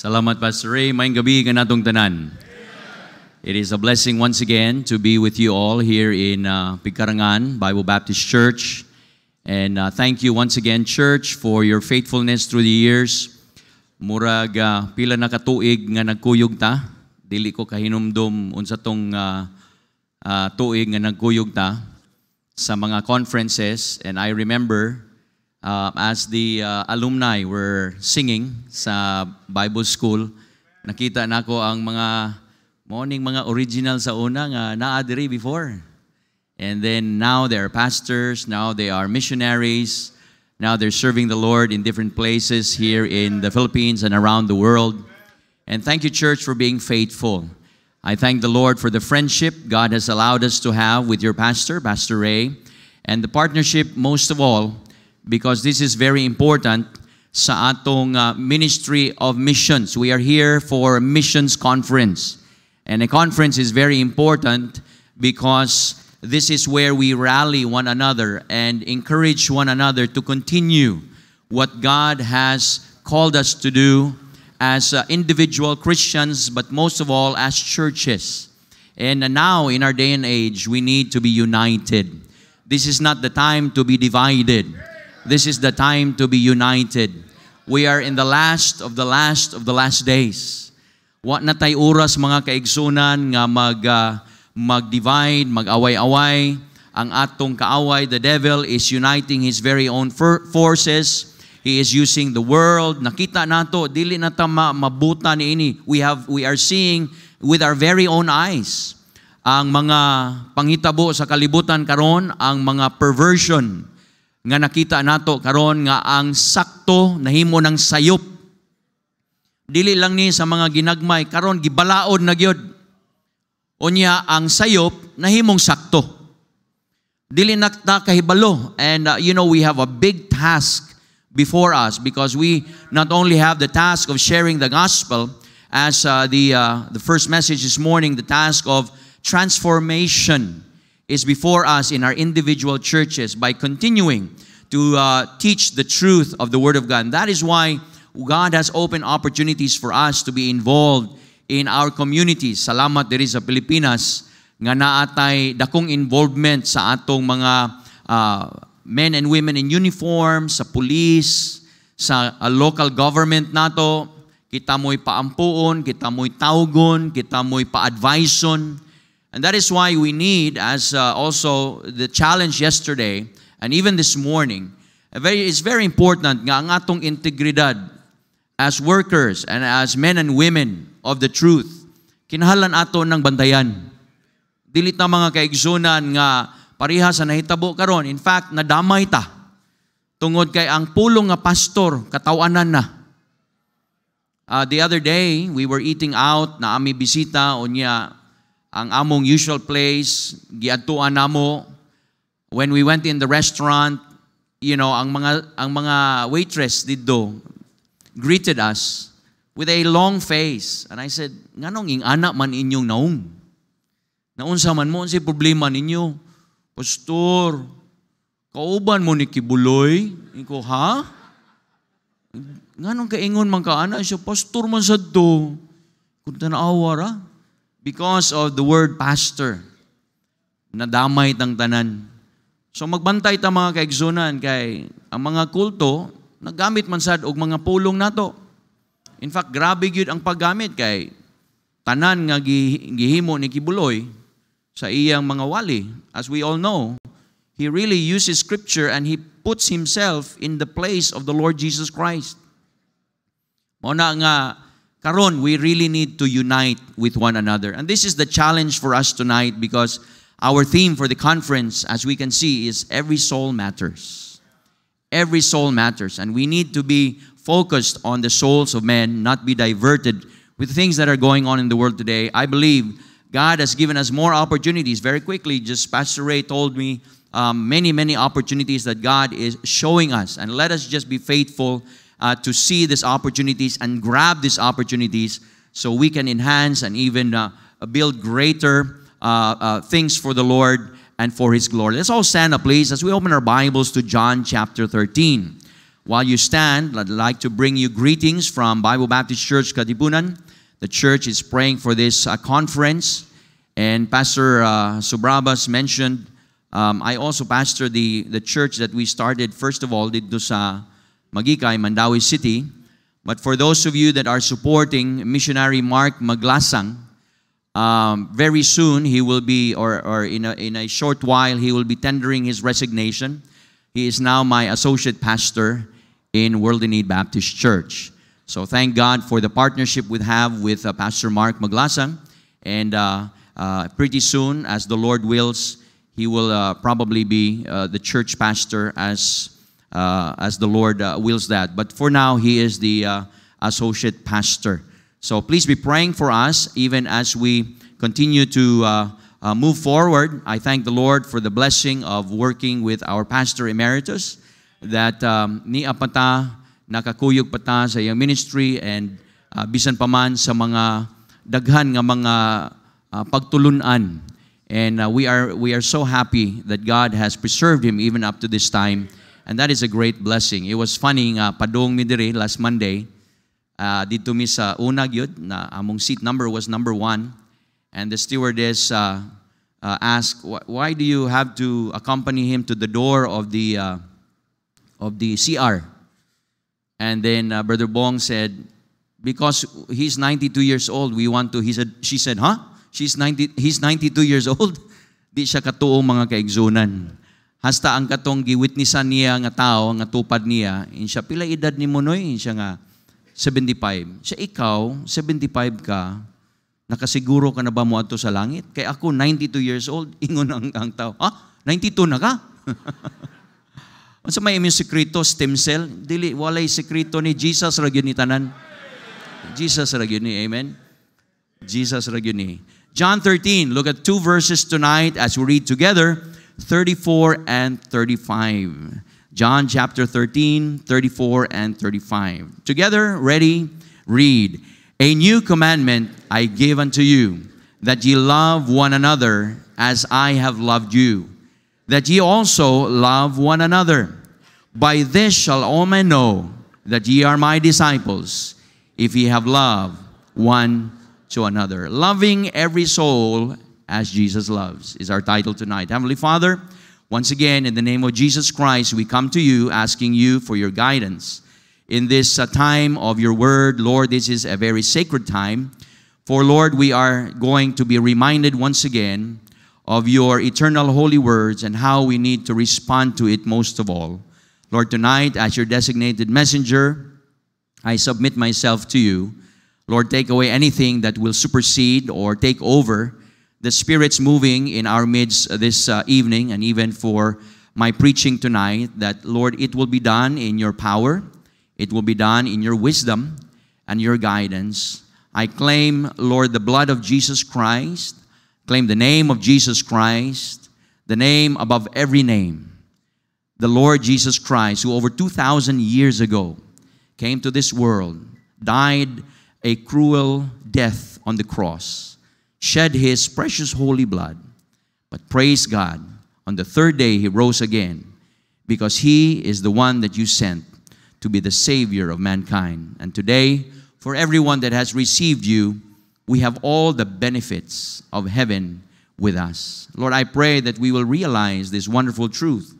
Salamat, Pastor Ray. Mayang gabi ka natong tanan. It is a blessing once again to be with you all here in uh, Bible Baptist Church. And uh, thank you once again, Church, for your faithfulness through the years. Murag uh, pila na katuig nga nagkuyog ta. Dili ko kahinumdum unsa tong uh, uh, tuig nga nagkuyog ta sa mga conferences. And I remember uh, as the uh, alumni were singing sa Bible School, nakita nako ang mga morning mga original sa una nga naa before. And then now they are pastors, now they are missionaries, now they're serving the Lord in different places here in the Philippines and around the world. And thank you, church, for being faithful. I thank the Lord for the friendship God has allowed us to have with your pastor, Pastor Ray, and the partnership, most of all, because this is very important sa atong uh, Ministry of Missions. We are here for missions conference. And a conference is very important because this is where we rally one another and encourage one another to continue what God has called us to do as uh, individual Christians, but most of all as churches. And uh, now, in our day and age, we need to be united. This is not the time to be divided. This is the time to be united. We are in the last of the last of the last days. Wa na tay oras mga kaigsunan nga mag uh, mag-divide, mag-away-away. Ang atong kaaway, the devil is uniting his very own forces. He is using the world. Nakita nato dili na ta mabuta ni ini. We have we are seeing with our very own eyes ang mga panghitabo sa kalibutan karon, ang mga perversion nga nakita nato karon nga ang sakto nahimo ng sayop dili lang ni sa mga ginagmay karon gibalaod na gyud unya ang sayop nahimong sakto dili nakta kahibalo and uh, you know we have a big task before us because we not only have the task of sharing the gospel as uh, the uh, the first message this morning the task of transformation is before us in our individual churches by continuing to uh, teach the truth of the Word of God. And that is why God has opened opportunities for us to be involved in our communities. Salamat diri sa Pilipinas nga naatay dakong involvement sa atong mga uh, men and women in uniform, sa police, sa uh, local government nato. Kita mo'y paampuon, kita mo'y tawgon, kita mo'y pa-advison and that is why we need, as uh, also the challenge yesterday and even this morning, very, it's very important nga ang atong integridad as workers and as men and women of the truth. kinahalan ato ng bantayan. Dili ta mga kaigsunan nga pariha sa nahitabo karon. In fact, nadamay ta. Tungod kay ang pulong nga pastor, katawanan na. Uh, the other day, we were eating out na ami bisita onya. ang among usual place, giadtuan namo. When we went in the restaurant, you know, ang mga, ang mga waitress dito greeted us with a long face. And I said, nganong ing anak man inyong naong? Naunsa man mo, si problema ninyo? Pastor, kauban mo ni Kibuloy? Iko, ha? Nganong kaingon man ka anak siya, pastor man sa do. Kung tanawar, ha? because of the word pastor. Nadamay tang tanan. So magbantay ta mga kaigsunan kay ang mga kulto naggamit man sad og mga pulong nato. In fact, grabe gyud ang paggamit kay tanan nga gihimo ni Kibuloy sa iyang mga wali. As we all know, he really uses scripture and he puts himself in the place of the Lord Jesus Christ. Mo na nga Karon, we really need to unite with one another. And this is the challenge for us tonight because our theme for the conference, as we can see, is every soul matters. Every soul matters. And we need to be focused on the souls of men, not be diverted with things that are going on in the world today. I believe God has given us more opportunities. Very quickly, just Pastor Ray told me um, many, many opportunities that God is showing us. And let us just be faithful uh, to see these opportunities and grab these opportunities so we can enhance and even uh, uh build greater uh, uh, things for the Lord and for His glory. Let's all stand up, please, as we open our Bibles to John chapter 13. While you stand, I'd like to bring you greetings from Bible Baptist Church Katipunan. The church is praying for this uh, conference, and Pastor Subrabas mentioned um, I also pastor the, the church that we started, first of all, dito sa Magikay, Mandawi City. But for those of you that are supporting missionary Mark Maglasang, um, very soon he will be, or, or in, a, in a short while, he will be tendering his resignation. He is now my associate pastor in World in Need Baptist Church. So thank God for the partnership we have with uh, Pastor Mark Maglasang. And uh, uh, pretty soon, as the Lord wills, he will uh, probably be uh, the church pastor as uh, as the Lord uh, wills that. But for now, he is the uh, associate pastor. So please be praying for us even as we continue to move forward. I thank the Lord for the blessing of working with our pastor emeritus that um, ni apata nakakuyog pata sa iyang ministry and uh, bisan pa man sa mga daghan nga mga uh, pagtulunan and uh, we are we are so happy that God has preserved him even up to this time and that is a great blessing. It was funny nga, padung mi last Monday, uh, dito mi sa unag yun, na among seat number was number one. And the stewardess uh, uh, asked, why do you have to accompany him to the door of the, uh, of the CR? And then uh, Brother Bong said, because he's 92 years old, we want to, he said, she said, huh? She's 90, he's 92 years old? Di siya katuong mga kaigsunan. hasta ang katong giwitnessan niya nga tao nga tupad niya in siya pila edad ni Monoy, in siya nga 75 siya ikaw 75 ka nakasiguro ka na ba mo adto sa langit kay ako 92 years old ingon ang, ang tao ah 92 na ka Unsa may imong sekreto stem cell dili walay sekreto ni Jesus ra gyud ni tanan Jesus ra gyud ni amen Jesus ra gyud ni John 13 look at two verses tonight as we read together 34 and 35. John chapter 13, 34 and 35. Together, ready, read. A new commandment I give unto you, that ye love one another as I have loved you, that ye also love one another. By this shall all men know that ye are my disciples, if ye have love one to another. Loving every soul as Jesus loves, is our title tonight. Heavenly Father, once again, in the name of Jesus Christ, we come to you asking you for your guidance. In this uh, time of your word, Lord, this is a very sacred time. For, Lord, we are going to be reminded once again of your eternal holy words and how we need to respond to it most of all. Lord, tonight, as your designated messenger, I submit myself to you. Lord, take away anything that will supersede or take over the Spirit's moving in our midst uh, this uh, evening and even for my preaching tonight that, Lord, it will be done in your power, it will be done in your wisdom and your guidance. I claim, Lord, the blood of Jesus Christ, claim the name of Jesus Christ, the name above every name, the Lord Jesus Christ, who over 2,000 years ago came to this world, died a cruel death on the cross shed his precious holy blood. But praise God, on the third day he rose again, because he is the one that you sent to be the Savior of mankind. And today, for everyone that has received you, we have all the benefits of heaven with us. Lord, I pray that we will realize this wonderful truth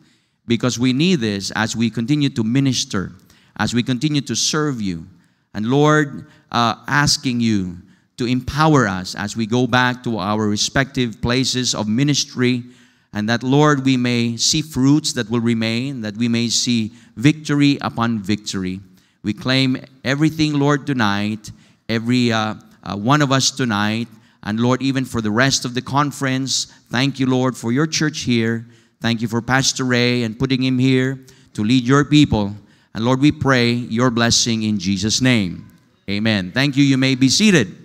because we need this as we continue to minister, as we continue to serve you. And Lord, uh, asking you to empower us as we go back to our respective places of ministry. And that, Lord, we may see fruits that will remain, that we may see victory upon victory. We claim everything, Lord, tonight, every uh, uh, one of us tonight. And Lord, even for the rest of the conference, thank you, Lord, for your church here. Thank you for Pastor Ray and putting him here to lead your people. And Lord, we pray your blessing in Jesus' name. Amen. Thank you. You may be seated.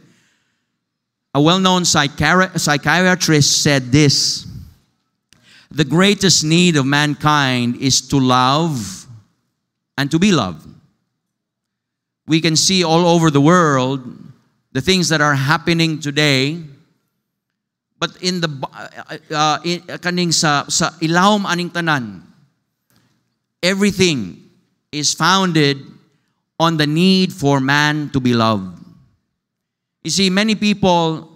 A well known psychiatrist said this The greatest need of mankind is to love and to be loved. We can see all over the world the things that are happening today. But in the uh, uh, uh in, uh, kaning sa sa ilawom aning tanan, everything is founded on the need for man to be loved. You see, many people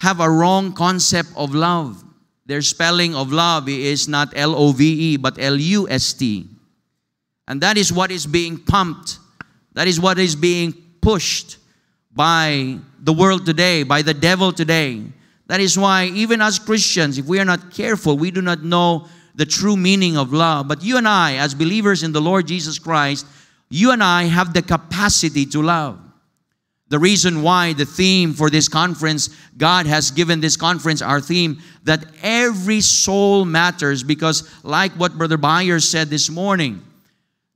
have a wrong concept of love. Their spelling of love is not L O V E, but L U S T. And that is what is being pumped, that is what is being pushed by the world today, by the devil today. That is why, even as Christians, if we are not careful, we do not know the true meaning of love. But you and I, as believers in the Lord Jesus Christ, you and I have the capacity to love the reason why the theme for this conference, God has given this conference our theme that every soul matters because, like what Brother Byers said this morning,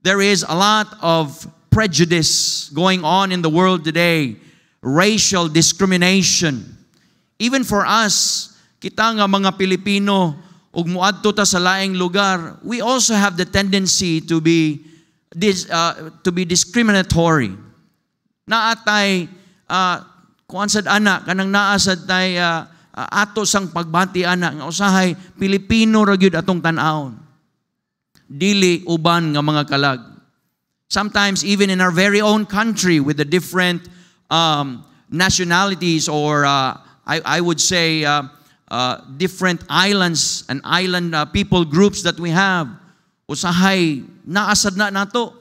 there is a lot of prejudice going on in the world today, racial discrimination. Even for us, kita nga mga Pilipino, ug muadto ta sa laing lugar, we also have the tendency to be, uh, to be discriminatory naatay uh, ah, kuan ana kanang naasad tay uh, uh, ato sang pagbati ana nga usahay Pilipino ra gyud atong tan aon Dili uban nga mga kalag. Sometimes even in our very own country with the different um, nationalities or uh, I, I would say uh, uh, different islands and island uh, people groups that we have usahay naasad na nato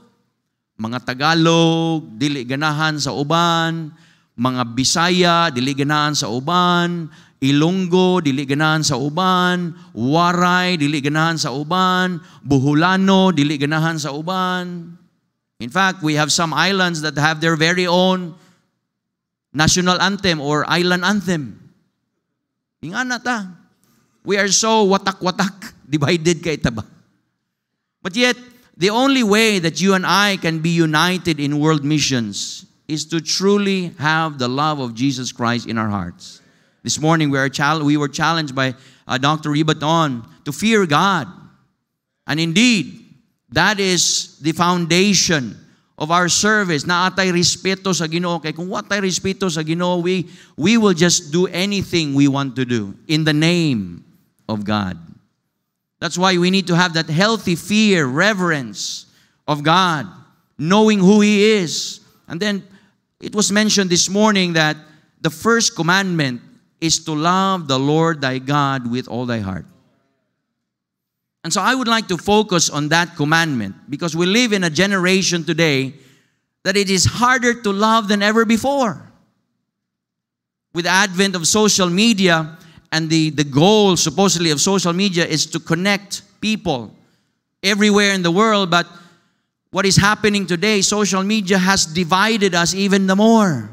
mga Tagalog, dili ganahan sa uban, mga Bisaya, dili ganahan sa uban, Ilonggo, dili ganahan sa uban, Waray, dili ganahan sa uban, Buhulano, dili ganahan sa uban. In fact, we have some islands that have their very own national anthem or island anthem. Ingana ta. We are so watak-watak, divided kay taba. But yet, The only way that you and I can be united in world missions is to truly have the love of Jesus Christ in our hearts. This morning we, are chal- we were challenged by uh, Dr. Ribaton to fear God. And indeed, that is the foundation of our service. Na atay respeto sa Ginoo. kung atay respeto sa Ginoo, we, we will just do anything we want to do in the name of God. That's why we need to have that healthy fear, reverence of God, knowing who He is. And then it was mentioned this morning that the first commandment is to love the Lord thy God with all thy heart. And so I would like to focus on that commandment because we live in a generation today that it is harder to love than ever before. With the advent of social media, and the, the goal supposedly of social media is to connect people everywhere in the world. But what is happening today, social media has divided us even the more.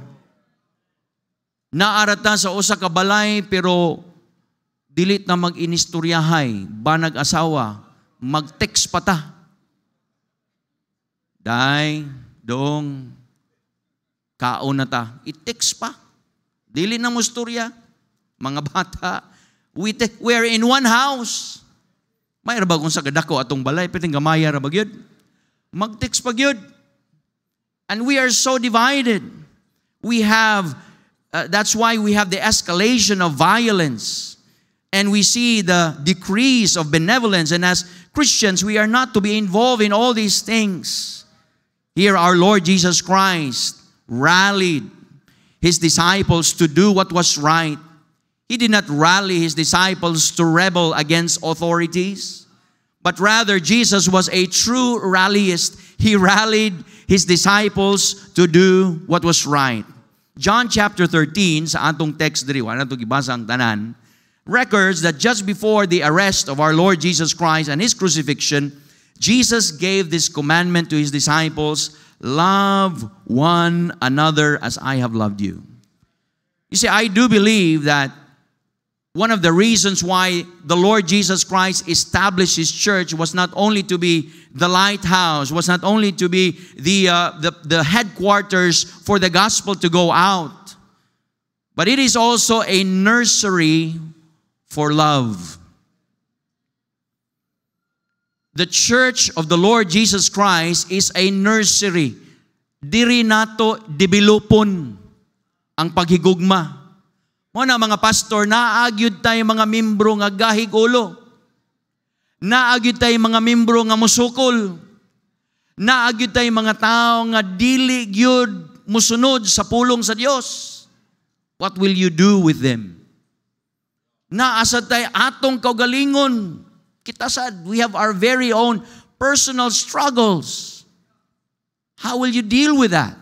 Naarata sa usa ka balay pero dilit na mag-inistoryahay, banag asawa, mag-text pata. Day, dong, kauna ta. I-text pa. Dili na mo mga bata, we, te, we are in one house. May ba kung sa gadako atong balay, piting gamaya ra ba gyud? Magtix And we are so divided. We have, uh, that's why we have the escalation of violence. And we see the decrease of benevolence. And as Christians, we are not to be involved in all these things. Here, our Lord Jesus Christ rallied his disciples to do what was right he did not rally his disciples to rebel against authorities, but rather Jesus was a true rallyist. He rallied his disciples to do what was right. John chapter 13, sa atong text diri, wala itong gibasa ang tanan, records that just before the arrest of our Lord Jesus Christ and his crucifixion, Jesus gave this commandment to his disciples, love one another as I have loved you. You see, I do believe that one of the reasons why the Lord Jesus Christ established his church was not only to be the lighthouse, was not only to be the, uh, the, the headquarters for the gospel to go out, but it is also a nursery for love. The church of the Lord Jesus Christ is a nursery. Diri nato dibilupon ang paghigugma Mo na mga pastor, naagyod tay mga membro nga gahig ulo. Naagyod tayo mga membro nga musukol. Naagyod tayo mga tao nga dili gyud musunod sa pulong sa Dios. What will you do with them? Naasad tay atong kaugalingon. Kita sad, we have our very own personal struggles. How will you deal with that?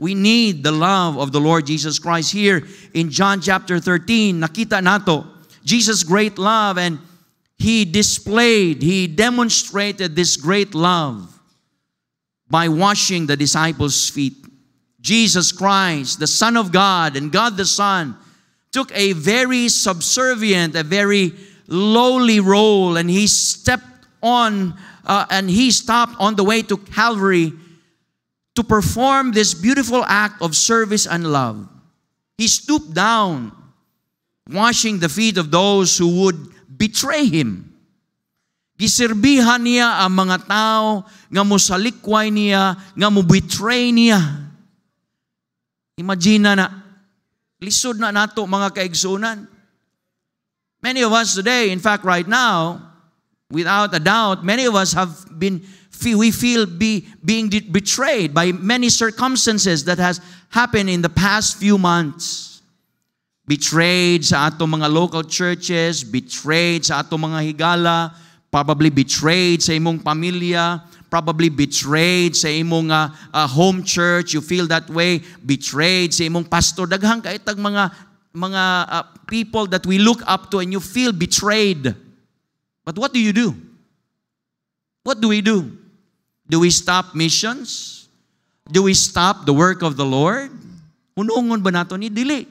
We need the love of the Lord Jesus Christ. Here in John chapter 13, nakita nato Jesus' great love and he displayed, he demonstrated this great love by washing the disciples' feet. Jesus Christ, the Son of God and God the Son, took a very subservient, a very lowly role and he stepped on uh, and he stopped on the way to Calvary to perform this beautiful act of service and love. He stooped down, washing the feet of those who would betray him. Gisirbihan niya ang mga tao nga mosalikway niya, nga mo betray niya. Imagina na, lisod na nato mga kaigsunan. Many of us today, in fact right now, without a doubt, many of us have been we feel be, being betrayed by many circumstances that has happened in the past few months. Betrayed sa atong mga local churches, betrayed sa atong mga higala, probably betrayed sa imong pamilya, probably betrayed sa imong uh, uh, home church, you feel that way, betrayed sa imong pastor, daghang kaitag mga mga uh, people that we look up to and you feel betrayed. But what do you do? What do we do? Do we stop missions? Do we stop the work of the Lord? Unungon ba nato ni dili?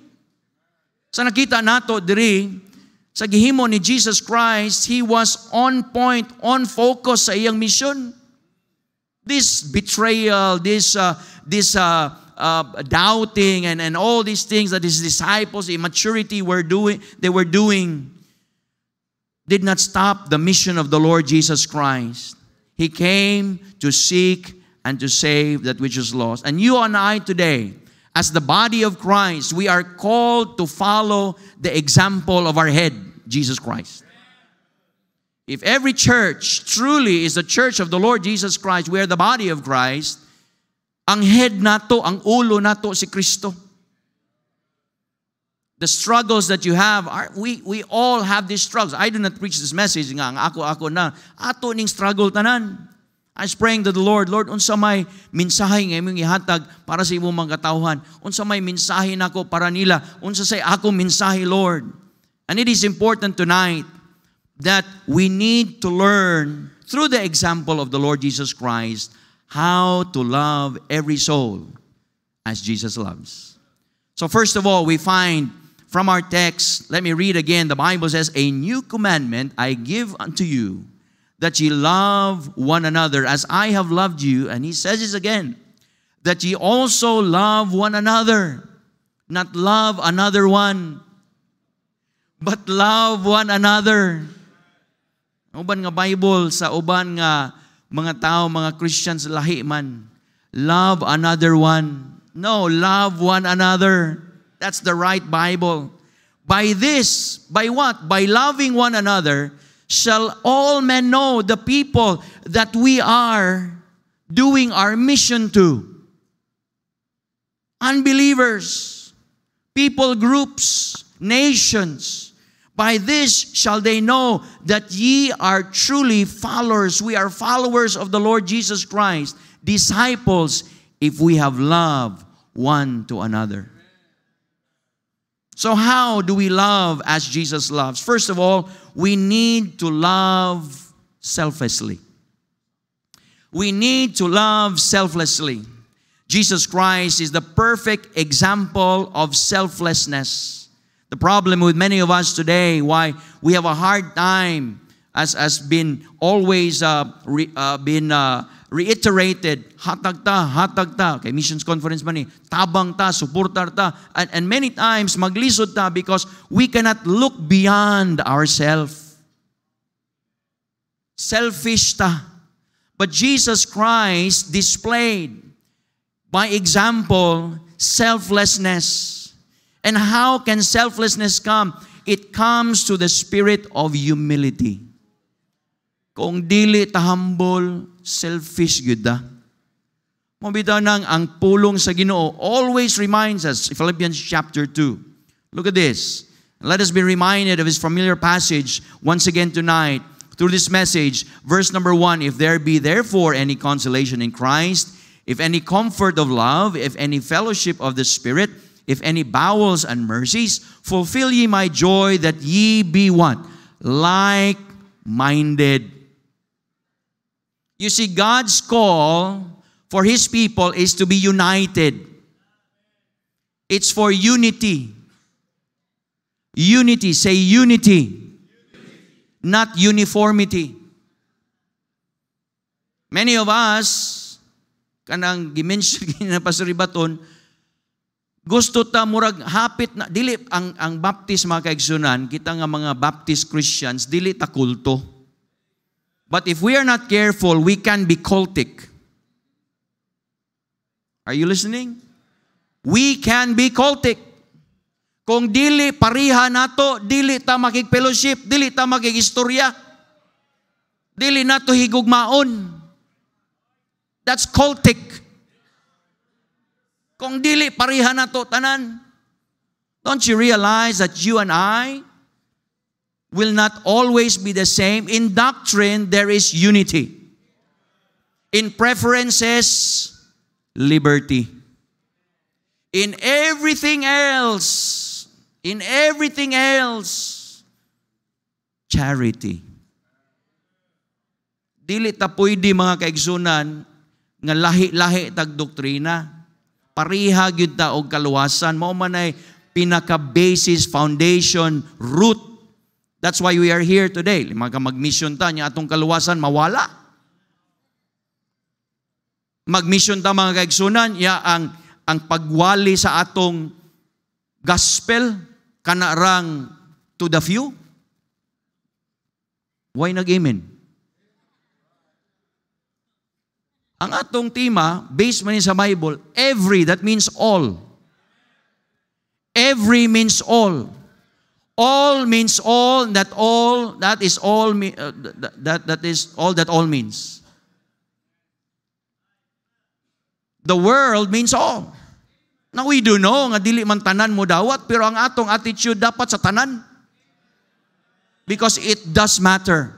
Sa nakita nato diri sa gihimo ni Jesus Christ, he was on point, on focus sa iyang mission. This betrayal, this uh, this uh, uh, doubting and, and all these things that his disciples immaturity were doing they were doing did not stop the mission of the Lord Jesus Christ. He came to seek and to save that which is lost. And you and I today, as the body of Christ, we are called to follow the example of our head, Jesus Christ. If every church truly is the church of the Lord Jesus Christ, we are the body of Christ, ang head nato, ang ulo nato si Kristo the struggles that you have, are, we, we all have these struggles. I do not preach this message nga, ako, ako na, ato ning struggle tanan. I am praying to the Lord, Lord, unsa may mensahe nga imong ihatag para sa imong mga katawhan? Unsa may mensahe nako para nila? Unsa say ako mensahe, Lord? And it is important tonight that we need to learn through the example of the Lord Jesus Christ how to love every soul as Jesus loves. So first of all, we find from our text, let me read again. The Bible says, A new commandment I give unto you, that ye love one another as I have loved you. And he says this again, that ye also love one another, not love another one, but love one another. Uban nga Bible sa uban nga mga tao, mga Christians lahi man, love another one. No, love one another. That's the right Bible. By this, by what? By loving one another, shall all men know the people that we are doing our mission to. Unbelievers, people groups, nations. By this shall they know that ye are truly followers. We are followers of the Lord Jesus Christ, disciples, if we have love one to another. So, how do we love as Jesus loves? First of all, we need to love selflessly. We need to love selflessly. Jesus Christ is the perfect example of selflessness. The problem with many of us today, why we have a hard time, as has been always uh, re, uh, been uh, reiterated, hatag ta, hatag ta. Kay missions conference man ni, tabang ta, suportar ta. And, and many times, maglisod ta because we cannot look beyond ourselves. Selfish ta. But Jesus Christ displayed by example selflessness. And how can selflessness come? It comes to the spirit of humility. Kung dili tahambol, selfish gyud da. nang ang pulong sa Ginoo always reminds us Philippians chapter 2. Look at this. Let us be reminded of his familiar passage once again tonight through this message. Verse number 1, if there be therefore any consolation in Christ, if any comfort of love, if any fellowship of the Spirit, if any bowels and mercies, fulfill ye my joy that ye be what? Like minded You see, God's call for His people is to be united. It's for unity. Unity. Say unity. unity. Not uniformity. Many of us, kanang gimension na Pastor Baton, gusto ta murag hapit na dili ang ang Baptist mga kaigsunan, kita nga mga Baptist Christians dili ta kulto. But if we are not careful, we can be cultic. Are you listening? We can be cultic. Kung dili pariha nato, dili ta makig fellowship, dili ta makig istorya. Dili nato higugmaon. That's cultic. Kung dili pariha nato tanan. Don't you realize that you and I will not always be the same. In doctrine, there is unity. In preferences, liberty. In everything else, in everything else, charity. Dili ta pwede mga kaigsunan nga lahi-lahi tag doktrina. Pariha gyud ta og kaluwasan mao man ay pinaka basis foundation root That's why we are here today. Mga mag-mission ta, niya atong kaluwasan, mawala. Mag-mission ta mga kaigsunan, ya ang, ang pagwali sa atong gospel, kanarang to the few. Why nag-amen? Ang atong tema, based man sa Bible, every, that means all. Every means all. All means all, that all, that is all, uh, that, that is all that all means. The world means all. Now we do know, nga dili man tanan mo dawat, pero ang atong attitude dapat sa tanan. Because it does matter.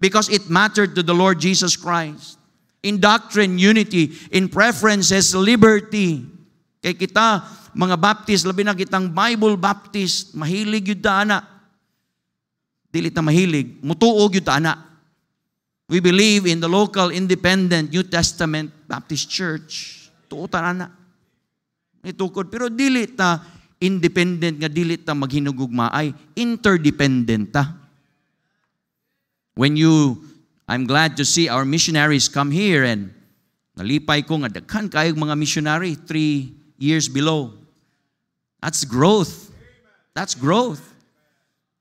Because it mattered to the Lord Jesus Christ. In doctrine, unity. In preferences, liberty. Kay kita, mga Baptist, labi na kitang Bible Baptist, mahilig yun ana. Dili ta mahilig, mutuog yun ana. We believe in the local independent New Testament Baptist Church. Tuo ta ana. Itukod. Pero dili ta independent nga dili ta maghinugugma ay interdependent ta. When you, I'm glad to see our missionaries come here and nalipay ko nga daghan kayong mga missionary, three years below. That's growth. That's growth.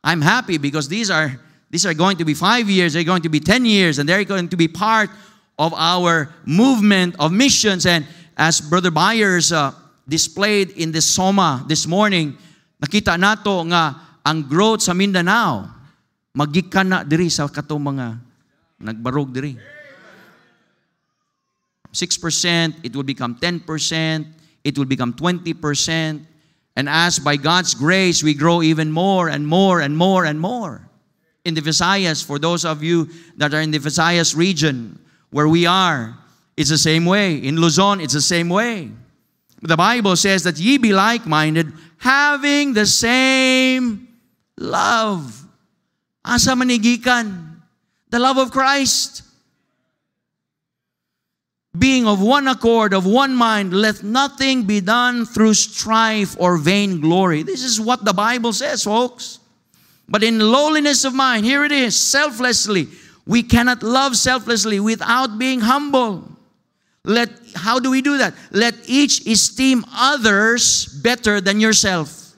I'm happy because these are these are going to be five years, they're going to be 10 years, and they're going to be part of our movement of missions. And as Brother Byers uh, displayed in the Soma this morning, nakita nato nga ang growth sa Mindanao. Magika na diri sa katong mga nagbarog diri. 6%, it will become 10%, it will become 20%, and as by God's grace, we grow even more and more and more and more. In the Visayas, for those of you that are in the Visayas region where we are, it's the same way. In Luzon, it's the same way. The Bible says that ye be like minded, having the same love. Asa manigikan? The love of Christ being of one accord, of one mind, let nothing be done through strife or vainglory. This is what the Bible says, folks. But in lowliness of mind, here it is, selflessly. We cannot love selflessly without being humble. Let how do we do that? Let each esteem others better than yourself.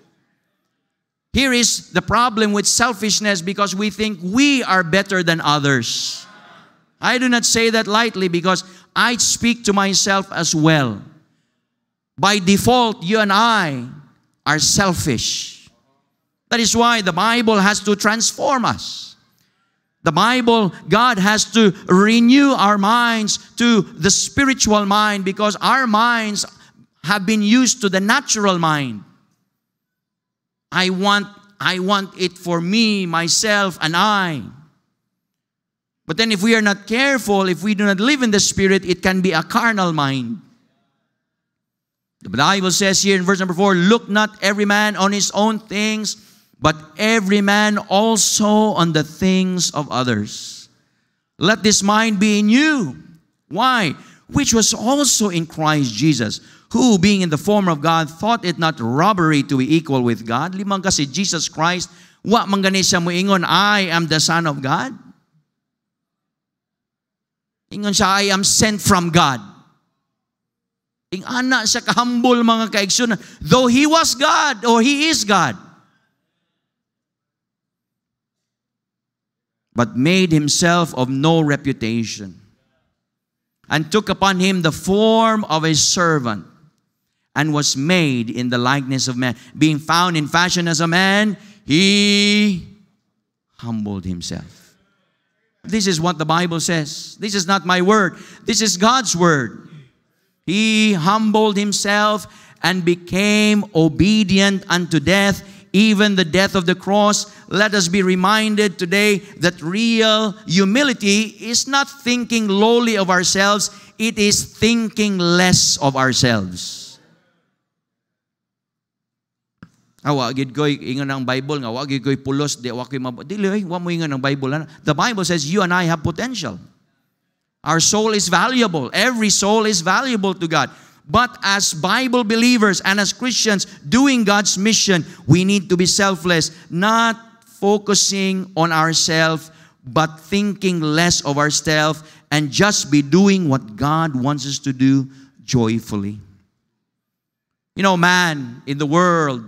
Here is the problem with selfishness because we think we are better than others. I do not say that lightly because I speak to myself as well. By default, you and I are selfish. That is why the Bible has to transform us. The Bible, God has to renew our minds to the spiritual mind because our minds have been used to the natural mind. I want, I want it for me, myself, and I. But then, if we are not careful, if we do not live in the Spirit, it can be a carnal mind. The Bible says here in verse number 4 Look not every man on his own things, but every man also on the things of others. Let this mind be in you. Why? Which was also in Christ Jesus, who, being in the form of God, thought it not robbery to be equal with God. Limang kasi Jesus Christ, wa manggani siya ingon? I am the Son of God. Ingon siya, I am sent from God. Ing ana siya kahambol mga kaigsunan. Though he was God or he is God. But made himself of no reputation. And took upon him the form of a servant. And was made in the likeness of man. Being found in fashion as a man, he humbled himself this is what the Bible says. This is not my word. This is God's word. He humbled himself and became obedient unto death, even the death of the cross. Let us be reminded today that real humility is not thinking lowly of ourselves, it is thinking less of ourselves. Awa ah, gid koy ingon ang Bible nga wa gid koy pulos di wa koy mab- dili ay eh, wa mo ingon ang Bible. The Bible says you and I have potential. Our soul is valuable. Every soul is valuable to God. But as Bible believers and as Christians doing God's mission, we need to be selfless, not focusing on ourselves, but thinking less of ourselves and just be doing what God wants us to do joyfully. You know, man in the world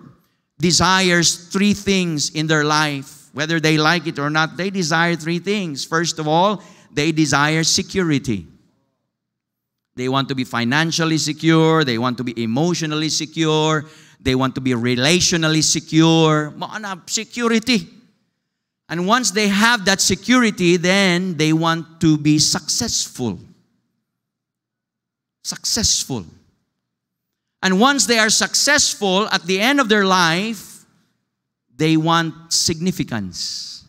desires three things in their life, whether they like it or not. They desire three things. First of all, they desire security. They want to be financially secure, they want to be emotionally secure, they want to be relationally secure. Security. And once they have that security, then they want to be successful. Successful. And once they are successful at the end of their life, they want significance.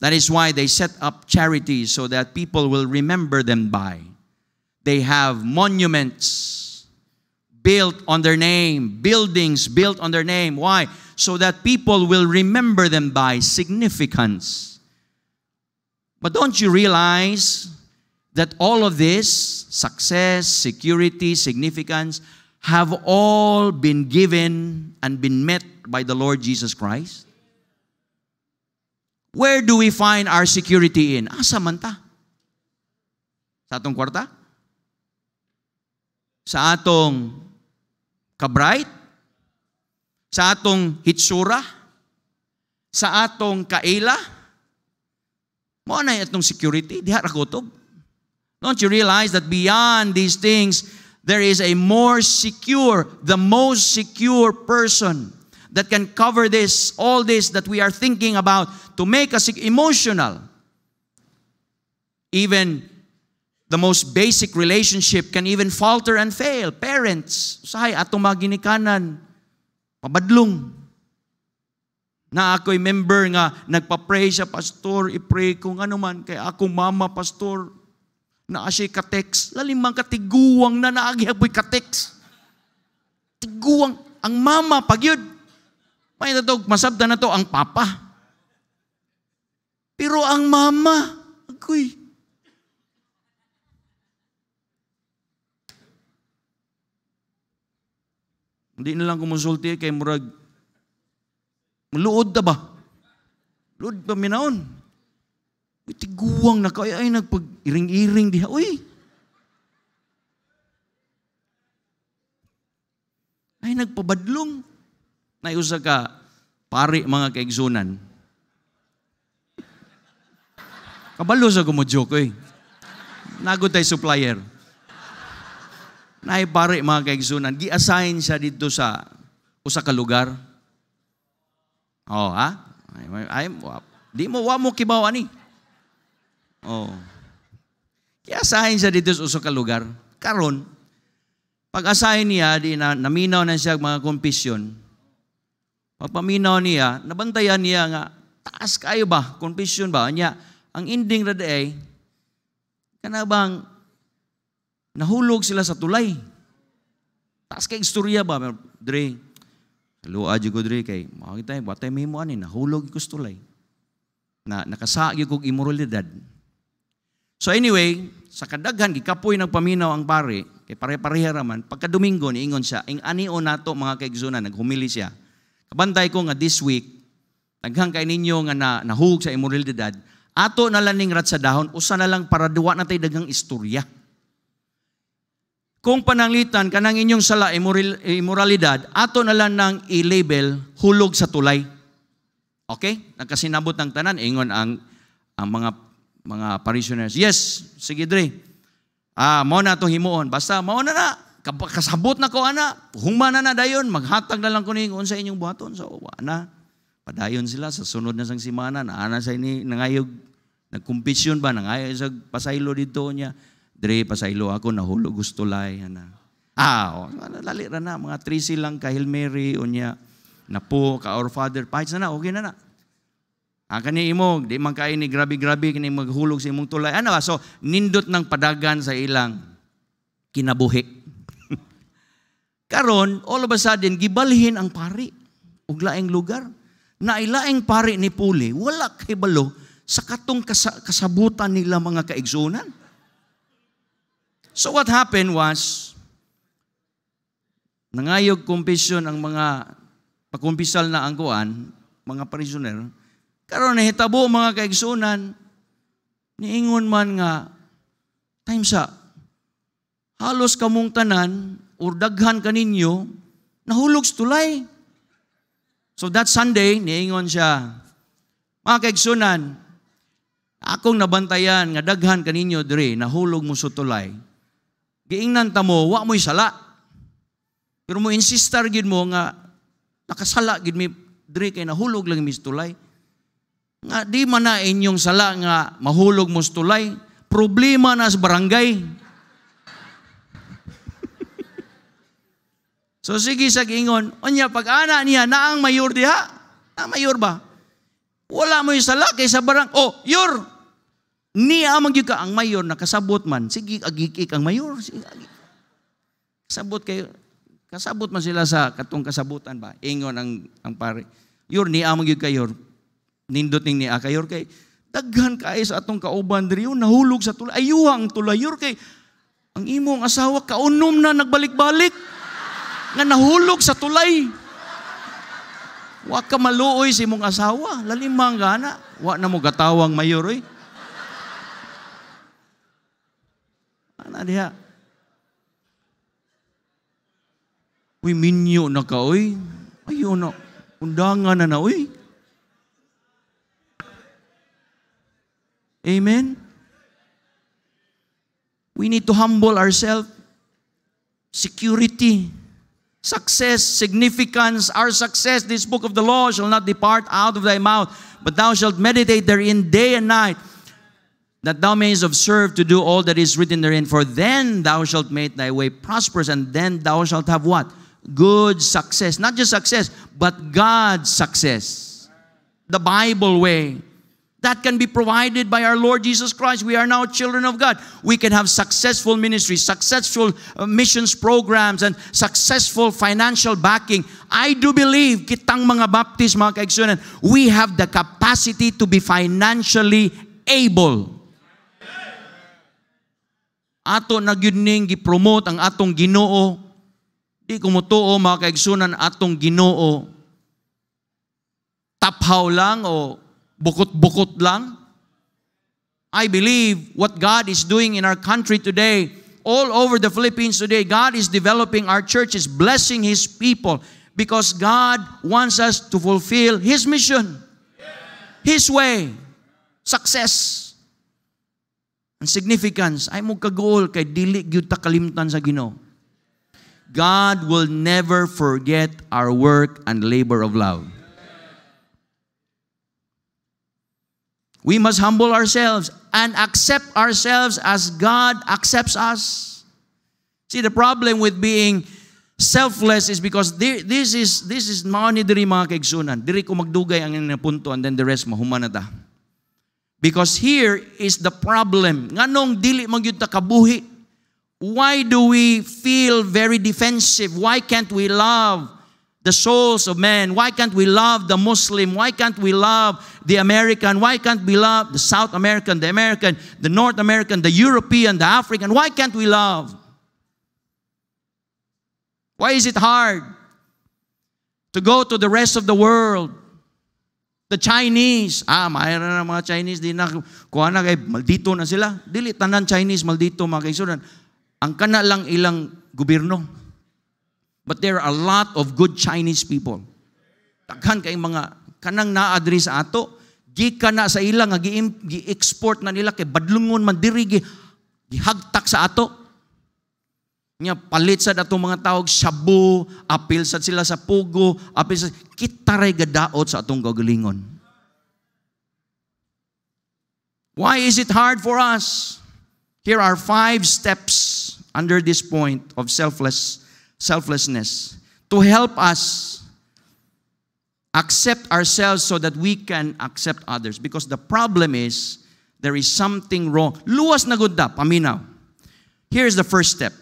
That is why they set up charities so that people will remember them by. They have monuments built on their name, buildings built on their name. Why? So that people will remember them by significance. But don't you realize that all of this success, security, significance have all been given and been met by the Lord Jesus Christ? Where do we find our security in? Ah, samanta. Sa atong kwarta? Sa atong kabright? Sa atong hitsura? Sa atong kaila? Mo na itong security, diha ra Don't you realize that beyond these things there is a more secure, the most secure person that can cover this, all this that we are thinking about to make us emotional. Even the most basic relationship can even falter and fail. Parents, usahay atong maginikanan, pabadlong. Na ako'y member nga, nagpa-pray siya, Pastor, i-pray kung ano man, kay ako mama, Pastor, na asya kateks, lalimang katiguwang na naagihapoy kateks. Tiguang. ang mama pagyud. May tatog, masabda na to ang papa. Pero ang mama, agoy. Hindi na lang kumonsulti kay Murag. Luod na ba? Luod pa minaon. Tiguwang na kaya ay nagpag-iring-iring diha. Uy! Ay nagpabadlong. Naiusa ka, pari mga kaigsunan. Kabalo sa gumudyoke eh. Nagod tayo supplier. Nay pare mga kaigsunan, gi-assign siya dito sa usa ka lugar. Oh, ha? Ay, ay, ay, di mo wa mo kibaw ani. Oh. Kaya asahin siya dito sa usa ka lugar. Karon, pag asahin niya, di na, naminaw na siya mga kompisyon. Pagpaminaw niya, nabantayan niya nga, taas kayo ba? Confession ba? Anya, ang ending na day, kana bang nahulog sila sa tulay? Taas kay istorya ba? Dre, luwa ko Dre, kay makakita tayo, batay may mo anin, nahulog ko sa tulay. Na, nakasagi kong imoralidad. So anyway, sa kadaghan, gikapoy nagpaminaw ang pare, kay pare-pareha raman, pagka Domingo, niingon siya, ing anio nato mga kaigsunan, naghumili siya. Kabantay ko nga this week, naghang kay ninyo nga na, nahug sa imoralidad, ato na lang ning rat sa dahon, usa na lang para duwa na tayo daghang istorya. Kung pananglitan kanang inyong sala imoralidad, ato na lang nang i-label hulog sa tulay. Okay? Nagkasinabot ng tanan, ingon ang ang mga mga parishioners. Yes, sige Dre. Ah, mo na to himuon. Basta mo na na. Kasabot na ko ana. Huma na na dayon. Maghatag na lang ko ning unsa inyong buhaton. So ana padayon sila sa sunod na sang semana na ana sa ini nangayog nagkumpisyon ba nangayog sa pasaylo dito niya. Dre pasaylo ako nahulog gusto lay ana. Ah, oh, lalira na mga 3 lang ka Hail Mary unya na po ka Our Father. Pahit na na, okay na na. Ang ah, kani imo, di man kay ni grabi grabi kini maghulog sa imong tulay. Ano ba? So, nindot ng padagan sa ilang kinabuhi. Karon, all of a sudden, gibalhin ang pari. og laing lugar. Nailaing pari ni Puli, wala kay balo sa katong kasabutan nila mga kaigsunan. So what happened was, nangayog kumpisyon ang mga pakumpisal na ang kuan, mga prisoner, Karon ni nahitabo mga kaigsunan, niingon man nga, time sa, halos kamong tanan, or daghan kaninyo, nahulog sa tulay. So that Sunday, niingon siya, mga kaigsunan, akong nabantayan nga daghan kaninyo diri, nahulog mo sa tulay. Giingnan ta mo, wa mo'y sala. Pero mo insistar gid mo nga, nakasala gid mi diri kay nahulog lang mi sa tulay. Nga di man na inyong sala nga mahulog mo tulay, problema na sa barangay. so sige sa gingon, unya pag ana niya ang mayor diha, na ah, mayor ba? Wala mo yung sala kay sa barang. Oh, your niya amang gyud ka ang mayor nakasabot man. Sige agikik ang mayor. Sige. Agik. Kasabot kayo. Kasabot man sila sa katong kasabutan ba? Ingon ang ang pare. Your, niya amang gyud ka your nindot ning niya kayor kay daghan kay sa atong kauban diri nahulog sa tulay ayuhang tulay kay ang imong asawa kaunom na nagbalik-balik nga nahulog sa tulay wa ka maluoy si imong asawa lalimang gana wa na mo gatawang mayor oy ana diha Uy, minyo na ka, uy. Ayun na. Undangan na na, uy. Amen? We need to humble ourselves. Security, success, significance, our success, this book of the law shall not depart out of thy mouth, but thou shalt meditate therein day and night, that thou mayest observe to do all that is written therein. For then thou shalt make thy way prosperous, and then thou shalt have what? Good success. Not just success, but God's success. The Bible way. that can be provided by our Lord Jesus Christ. We are now children of God. We can have successful ministries, successful uh, missions programs, and successful financial backing. I do believe, kitang mga Baptist, mga kaigsunan, we have the capacity to be financially able. Ato na gyuning gipromote ang atong ginoo. Di kumutuo, mga kaigsunan, atong ginoo. Taphaw lang o bukot-bukot lang. I believe what God is doing in our country today, all over the Philippines today, God is developing our churches, blessing His people, because God wants us to fulfill His mission, His way, success, and significance. Ay mo kagol kay dili gyud ta kalimtan sa Ginoo. God will never forget our work and labor of love. We must humble ourselves and accept ourselves as God accepts us. See, the problem with being selfless is because this is this is mao ni diri mga kaigsunan. Diri ko magdugay ang napunto and then the rest mahuman ta. Because here is the problem. Nganong dili magyud ta kabuhi? Why do we feel very defensive? Why can't we love? the souls of men? Why can't we love the Muslim? Why can't we love the American? Why can't we love the South American, the American, the North American, the European, the African? Why can't we love? Why is it hard to go to the rest of the world? The Chinese, ah, mayroon na mga Chinese, di na, kuha na kay, maldito na sila. Dili, tanan Chinese, maldito mga kaisunan. Ang kana lang ilang gobyerno. But there are a lot of good Chinese people. Daghan kay mga kanang na address ato, gikan na sa ila nga gi-export na nila kay badlungon man diri gi gihagtak sa ato. Nya palit sa atong mga tawag shabu, apil sa sila sa pugo, apil sa kita ray gadaot sa atong gagalingon. Why is it hard for us? Here are five steps under this point of selfless selflessness, to help us accept ourselves so that we can accept others. Because the problem is, there is something wrong. Luwas na good paminaw. Here's the first step.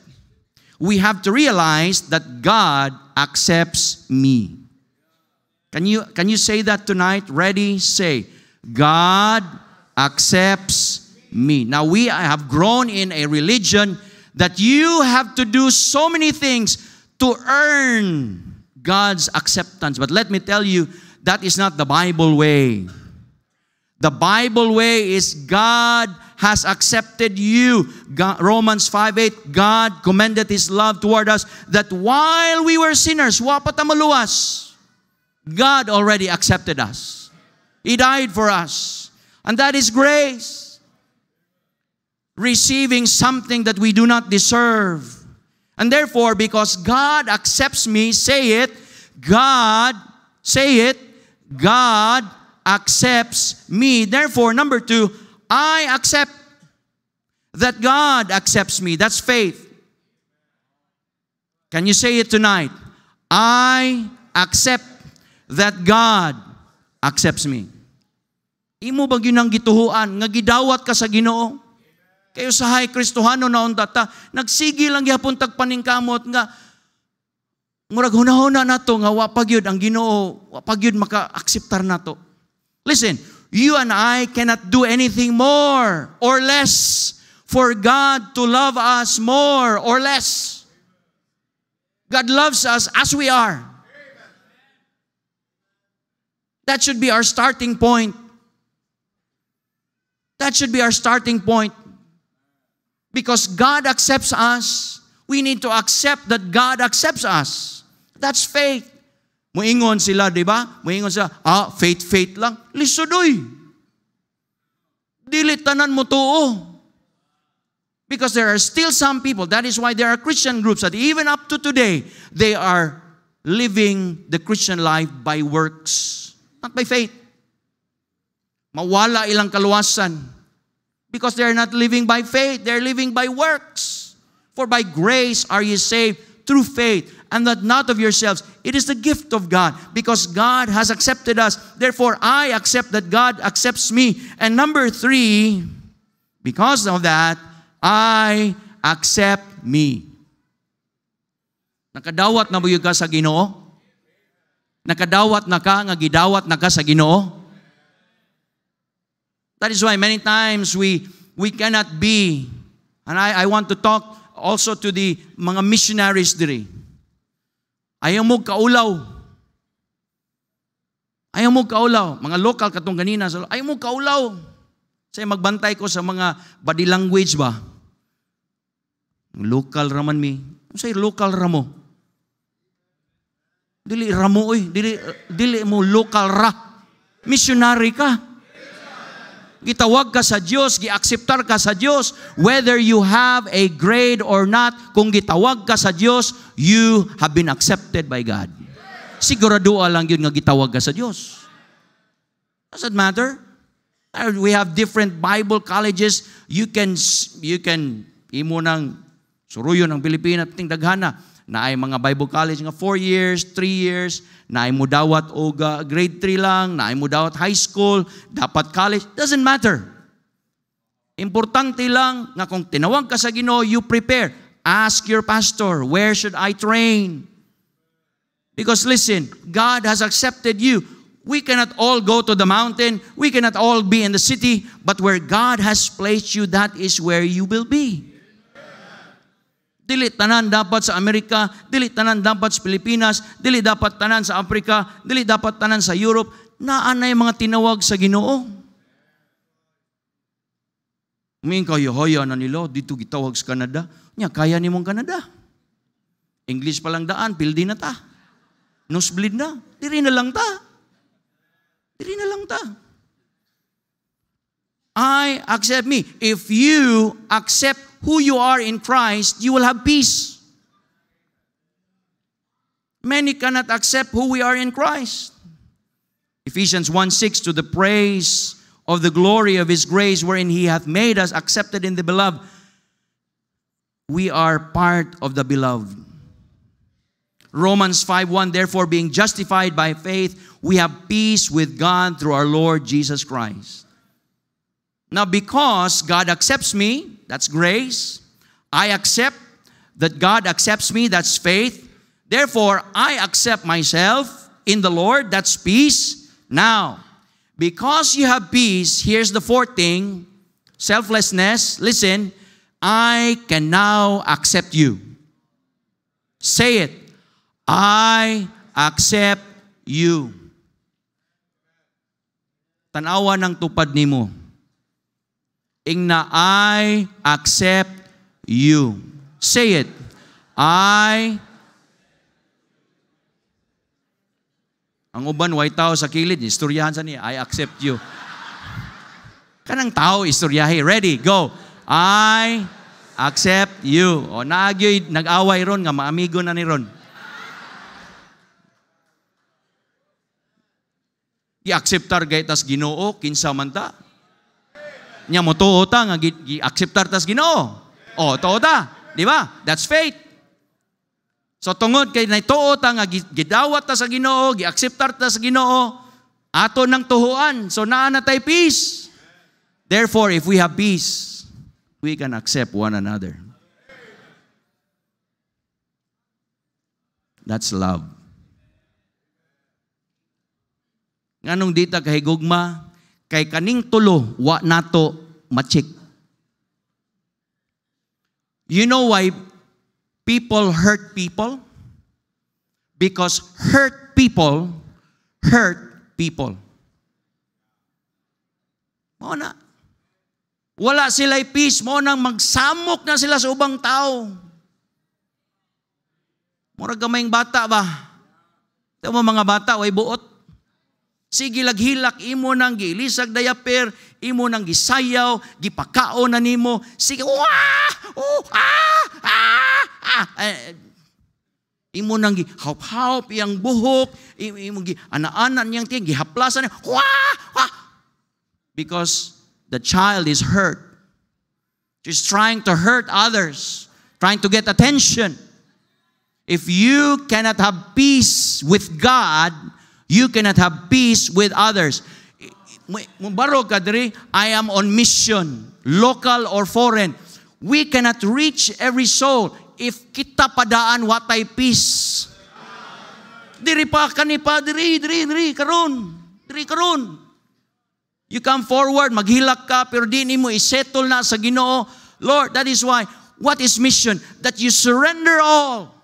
We have to realize that God accepts me. Can you, can you say that tonight? Ready? Say, God accepts me. Now we have grown in a religion that you have to do so many things to earn God's acceptance. But let me tell you, that is not the Bible way. The Bible way is God has accepted you. God, Romans 5:8 God commended his love toward us that while we were sinners, wapatamaluas, God already accepted us. He died for us. And that is grace. receiving something that we do not deserve. And therefore, because God accepts me, say it, God, say it, God accepts me. Therefore, number two, I accept that God accepts me. That's faith. Can you say it tonight? I accept that God accepts me. Imo ba yun ang gituhuan? Nga gidawat ka sa ginoo? Kayo sa hay Kristohano na data, nagsigi lang gyapon paningkamot nga murag hunahuna nato nga wa pagyud ang Ginoo, wa pagyud maka-akseptar nato. Listen, you and I cannot do anything more or less for God to love us more or less. God loves us as we are. That should be our starting point. That should be our starting point. Because God accepts us, we need to accept that God accepts us. That's faith. Muingon sila, di ba? Muingon sila, ah, faith, faith lang. Lisudoy. Dili tanan mo tuo. Because there are still some people, that is why there are Christian groups that even up to today, they are living the Christian life by works, not by faith. Mawala ilang kaluwasan. Because they're not living by faith, they're living by works. For by grace are ye saved through faith, and that not of yourselves. It is the gift of God, because God has accepted us. Therefore, I accept that God accepts me. And number three, because of that, I accept me. Nakadawat na mo ka sa Ginoo? Nakadawat na ka nga gidawat na ka sa Ginoo? That is why many times we, we cannot be. And I, I want to talk also to the mga missionaries diri. Ayaw mo kaulaw. Ayaw mo kaulaw. Mga local katong ganina. Ayaw mo kaulaw. Say magbantay ko sa mga body language ba? Local raman mi. Say local ramo. Dili ramo oy, dili dili mo local ra. Missionary ka gitawag ka sa Dios, giakseptar ka sa Dios, whether you have a grade or not, kung gitawag ka sa Dios, you have been accepted by God. Sigurado lang yun nga gitawag ka sa Dios. Does it matter. We have different Bible colleges. You can, you can, imo nang suruyo ng Pilipinas, ting daghana, na ay mga Bible college nga 4 years, 3 years, naay mo dawat og uh, grade 3 lang, naay mo dawat high school, dapat college, doesn't matter. Importante lang nga kung tinawag ka sa Ginoo, you prepare. Ask your pastor, where should I train? Because listen, God has accepted you. We cannot all go to the mountain. We cannot all be in the city. But where God has placed you, that is where you will be. Dili tanan dapat sa Amerika, dili tanan dapat sa Pilipinas, dili dapat tanan sa Africa, dili dapat tanan sa Europe, naanay mga tinawag sa Ginoo. Umiin kayo, haya na nila, dito gitawag sa Canada. Nya, kaya ni mong Canada. English pa lang daan, pildi na ta. Nosebleed na. Diri na lang ta. Diri na lang ta. I accept me. If you accept who you are in Christ, you will have peace. Many cannot accept who we are in Christ. Ephesians 1 6 to the praise of the glory of his grace wherein he hath made us accepted in the beloved. We are part of the beloved. Romans 5 1 Therefore, being justified by faith, we have peace with God through our Lord Jesus Christ. Now, because God accepts me, that's grace. I accept that God accepts me, that's faith. Therefore, I accept myself in the Lord, that's peace. Now, because you have peace, here's the fourth thing selflessness. Listen, I can now accept you. Say it. I accept you. Tanawa ng tupad nimo. Ing na I accept you. Say it. I Ang uban, white tao sa kilid. Istoryahan sa niya. I accept you. Kanang tao, istoryahe. Ready, go. I accept you. O naagyoy, nag-away ron nga maamigo na ni ron. I-acceptar gaytas ginoo, kinsa man ta. Nya mo to ta nga gi-acceptar tas Ginoo. Oh, to ta, di ba? That's faith. So tungod kay naituo ta nga gidawat ta sa Ginoo, gi-acceptar ta sa Ginoo, ato nang tuhuan. So naa na tay peace. Therefore, if we have peace, we can accept one another. That's love. Nganong dita kahigugma, Kay kaning tulo, wa nato machik. You know why people hurt people? Because hurt people hurt people. Mo na. Wala sila'y peace. Mo nang magsamok na sila sa ubang tao. Mura gamayng bata ba? Ito mo mga bata, way buot. Sige laghilak imo nang gilisag dayaper, imo nang gisayaw, gipakaon na nimo. Sige, wah! Oh, ah! Ah! ah. Eh, imo nang gihawp-hawp yang buhok, imo gi anak niyang yang gihaplasan niya, wah! wah! Because the child is hurt. She's trying to hurt others, trying to get attention. If you cannot have peace with God, You cannot have peace with others. Mubarog kadri, I am on mission, local or foreign. We cannot reach every soul if kita padaan watay peace. Diri pa kani diri diri diri karon. Diri karon. You come forward, maghilak ka, pero di nimo isettle na sa Ginoo. Lord, that is why, what is mission? That you surrender all.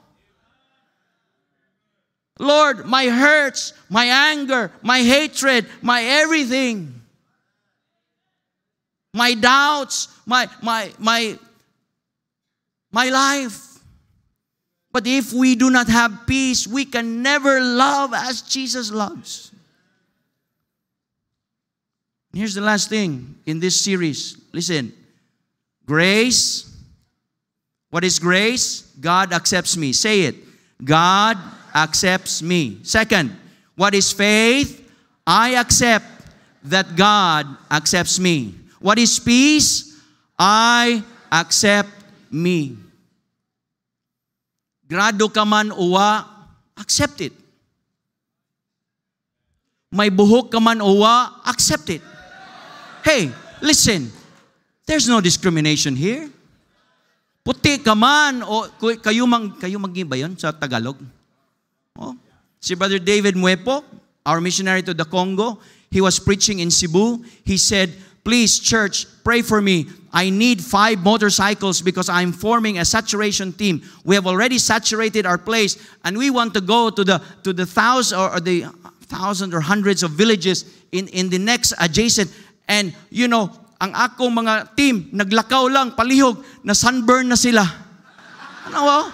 Lord, my hurts, my anger, my hatred, my everything, my doubts, my, my, my, my life. But if we do not have peace, we can never love as Jesus loves. Here's the last thing in this series. Listen. Grace. What is grace? God accepts me. Say it. God accepts me. Second, what is faith? I accept that God accepts me. What is peace? I accept me. Grado ka man uwa, accept it. May buhok ka man uwa, accept it. Hey, listen, there's no discrimination here. Puti ka man, o kayo, mang, kayo mag-iba sa Tagalog? Oh. Si Brother David Muepo, our missionary to the Congo, he was preaching in Cebu. He said, Please, church, pray for me. I need five motorcycles because I'm forming a saturation team. We have already saturated our place and we want to go to the to the thousand or, or the thousand or hundreds of villages in, in the next adjacent. And you know, ang ako mga team, naglakaw lang, palihog, na sunburn na sila. Ano ba? Oh?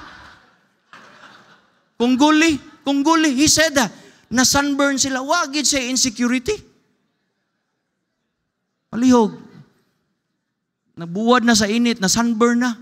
Kung guli. Tunggol, he said, ah, na sunburn sila. Wagid sa insecurity. Malihog. Nabuwad na sa init, na sunburn na.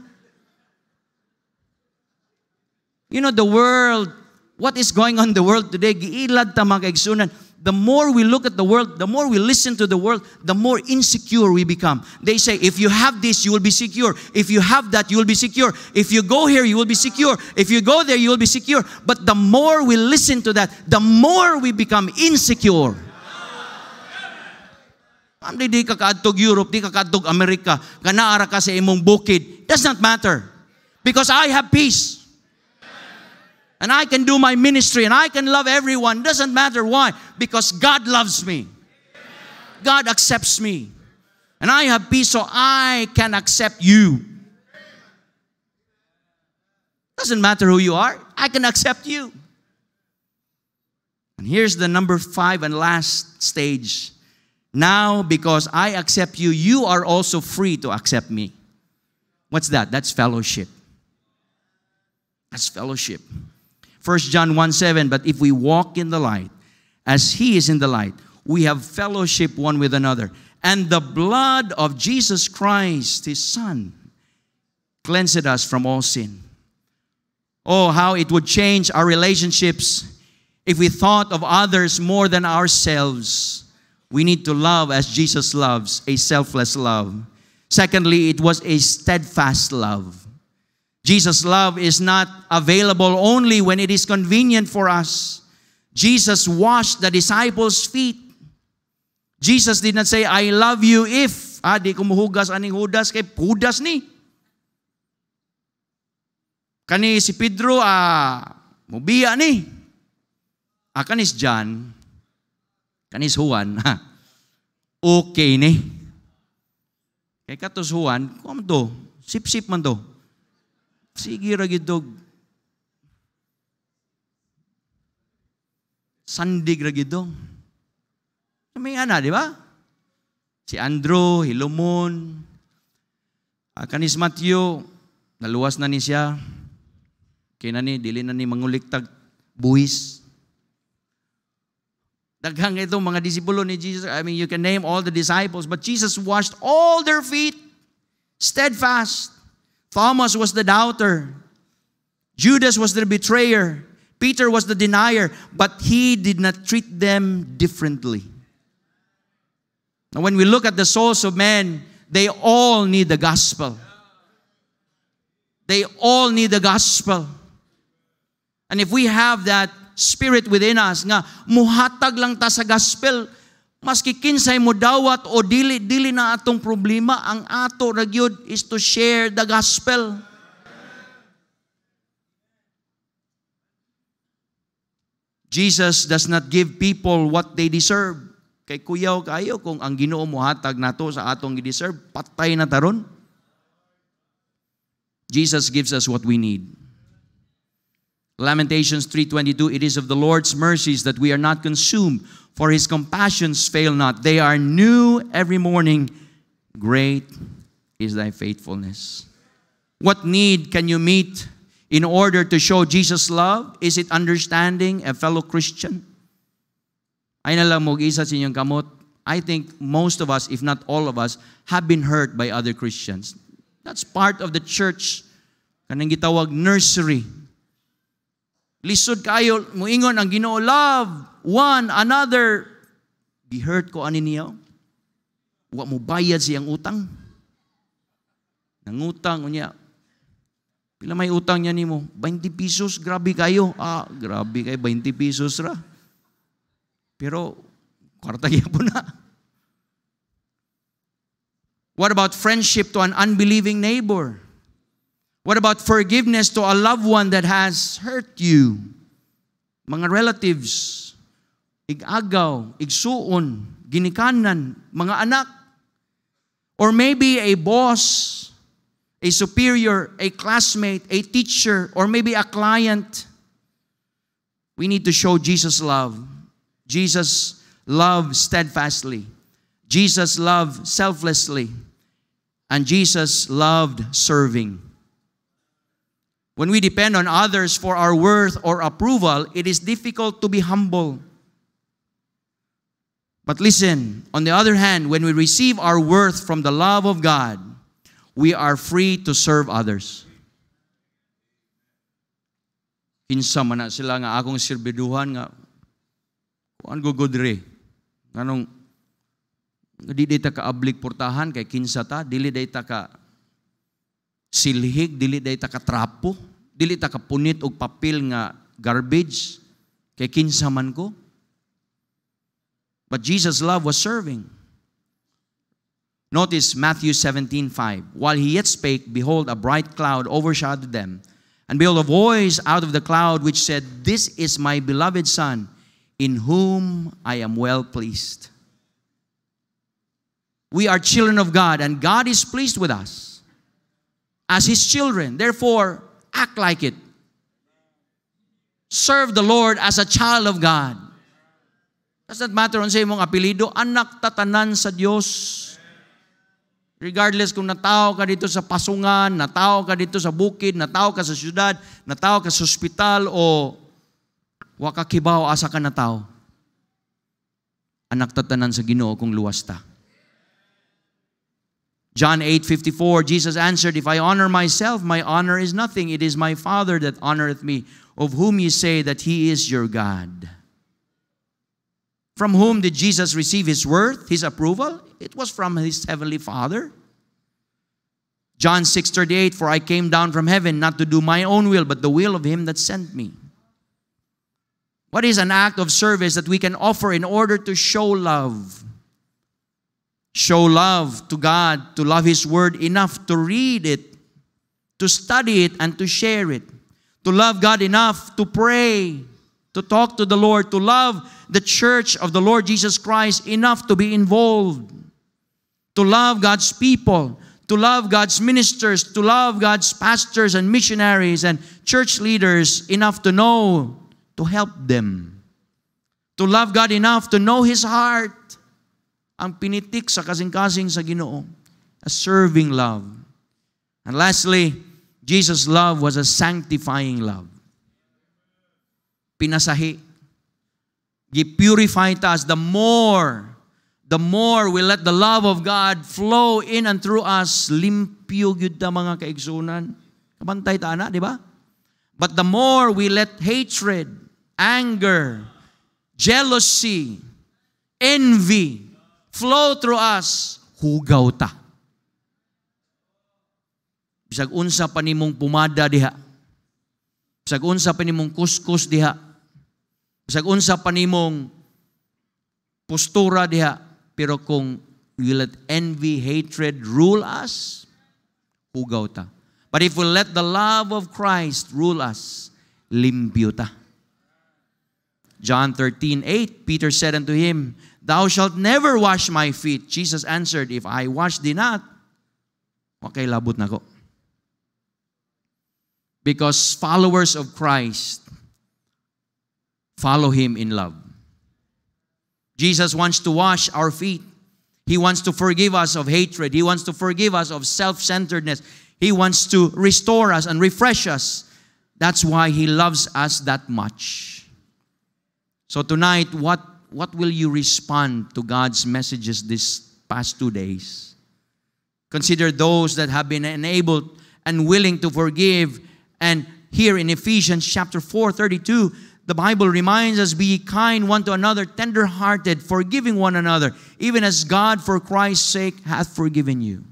You know, the world, what is going on in the world today, giilad ta mga kaigsunan. the more we look at the world, the more we listen to the world, the more insecure we become. They say, if you have this, you will be secure. If you have that, you will be secure. If you go here, you will be secure. If you go there, you will be secure. But the more we listen to that, the more we become insecure. Am di kakadtog Europe, di kakadtog America, kanaara ka sa imong bukid. Does not matter. Because I have peace and I can do my ministry and I can love everyone. Doesn't matter why, because God loves me. God accepts me. And I have peace so I can accept you. Doesn't matter who you are, I can accept you. And here's the number five and last stage. Now, because I accept you, you are also free to accept me. What's that? That's fellowship. That's fellowship. 1 John 1 7, but if we walk in the light, as he is in the light, we have fellowship one with another. And the blood of Jesus Christ, his son, cleansed us from all sin. Oh, how it would change our relationships if we thought of others more than ourselves. We need to love as Jesus loves, a selfless love. Secondly, it was a steadfast love. Jesus' love is not available only when it is convenient for us. Jesus washed the disciples' feet. Jesus did not say, I love you if. Ah, di kumuhugas aning hudas kay hudas ni. Kani si Pedro, ah, mubiya ni. Ah, kanis John, kanis Juan, ha, okay ni. Kay katos Juan, kung to, sip-sip man to. Sige ra Sandig ra May ana, di ba? Si Andrew, Hilomon, kanis Matthew, naluwas na ni siya. Kina ni, dili na ni manguliktag buwis. Daghang itong mga disipulo ni Jesus. I mean, you can name all the disciples, but Jesus washed all their feet steadfast Thomas was the doubter. Judas was the betrayer. Peter was the denier. But he did not treat them differently. Now, when we look at the souls of men, they all need the gospel. They all need the gospel. And if we have that spirit within us, nga, muhatag lang ta sa gospel, maski kinsay mo dawat o dili dili na atong problema, ang ato ra gyud is to share the gospel. Jesus does not give people what they deserve. Kay kuyaw kayo kung ang Ginoo mo hatag nato sa atong i-deserve patay na taron. Jesus gives us what we need. Lamentations 3:22 It is of the Lord's mercies that we are not consumed for his compassions fail not they are new every morning great is thy faithfulness what need can you meet in order to show Jesus love is it understanding a fellow Christian ay na mo isa sa kamot I think most of us if not all of us have been hurt by other Christians that's part of the church kanang gitawag nursery lisod kayo, muingon ang ginoo, love one another. hurt ko ani niyo. Wa mo bayad siyang utang. Nangutang niya. Pila may utang niya nimo? 20 pesos, grabe kayo. Ah, grabe kay 20 pesos ra. Pero, kwarta niya po na. What about friendship to an unbelieving neighbor? What about forgiveness to a loved one that has hurt you? Mga relatives, igagaw, igsuon, ginikanan, mga anak. Or maybe a boss, a superior, a classmate, a teacher, or maybe a client. We need to show Jesus love. Jesus love steadfastly. Jesus love selflessly. And Jesus loved serving. When we depend on others for our worth or approval, it is difficult to be humble. But listen, on the other hand, when we receive our worth from the love of God, we are free to serve others. Kinsa man na sila nga akong sirbiduhan nga kuan go good re. Nganong di day ka ablik portahan kay kinsa ta, dili dayta ka silhig, dili dayta ka trapo. dili ta kapunit og papel nga garbage kay kinsa man ko. But Jesus' love was serving. Notice Matthew 17:5. While he yet spake, behold, a bright cloud overshadowed them. And behold, a voice out of the cloud which said, This is my beloved Son, in whom I am well pleased. We are children of God, and God is pleased with us as His children. Therefore, Act like it. Serve the Lord as a child of God. Does not matter on sa imong apelido, anak tatanan sa Dios. Regardless kung natao ka dito sa pasungan, natao ka dito sa bukid, natao ka sa syudad, natao ka sa ospital, o wakakibaw asa ka natao. Anak tatanan sa ginoo kung luwas ta. John 8 54, Jesus answered, If I honor myself, my honor is nothing. It is my Father that honoreth me, of whom ye say that he is your God. From whom did Jesus receive his worth, his approval? It was from his heavenly Father. John 6 38, For I came down from heaven not to do my own will, but the will of him that sent me. What is an act of service that we can offer in order to show love? show love to God, to love His Word enough to read it, to study it, and to share it. To love God enough to pray, to talk to the Lord, to love the church of the Lord Jesus Christ enough to be involved. To love God's people, to love God's ministers, to love God's pastors and missionaries and church leaders enough to know to help them. To love God enough to know His heart ang pinitik sa kasing-kasing sa Ginoo, a serving love. And lastly, Jesus' love was a sanctifying love. Pinasahi. Gipurify us. The more, the more we let the love of God flow in and through us, limpyo gyud ta mga kaigsoonan. Kabantay ta ana, di ba? But the more we let hatred, anger, jealousy, envy, flow through us, hugaw ta. Bisag unsa pa nimong pumada diha. Bisag unsa pa nimong kuskus diha. Bisag unsa pa nimong postura diha. Pero kung we let envy, hatred rule us, hugaw ta. But if we let the love of Christ rule us, limpyo ta. John 13, 8, Peter said unto him, Thou shalt never wash my feet. Jesus answered, If I wash thee not, okay, labut na ko. Because followers of Christ follow Him in love. Jesus wants to wash our feet. He wants to forgive us of hatred. He wants to forgive us of self centeredness. He wants to restore us and refresh us. That's why He loves us that much. So, tonight, what what will you respond to God's messages these past two days? Consider those that have been enabled and willing to forgive. And here in Ephesians chapter 4, 32, the Bible reminds us, be kind one to another, tender-hearted, forgiving one another, even as God for Christ's sake hath forgiven you.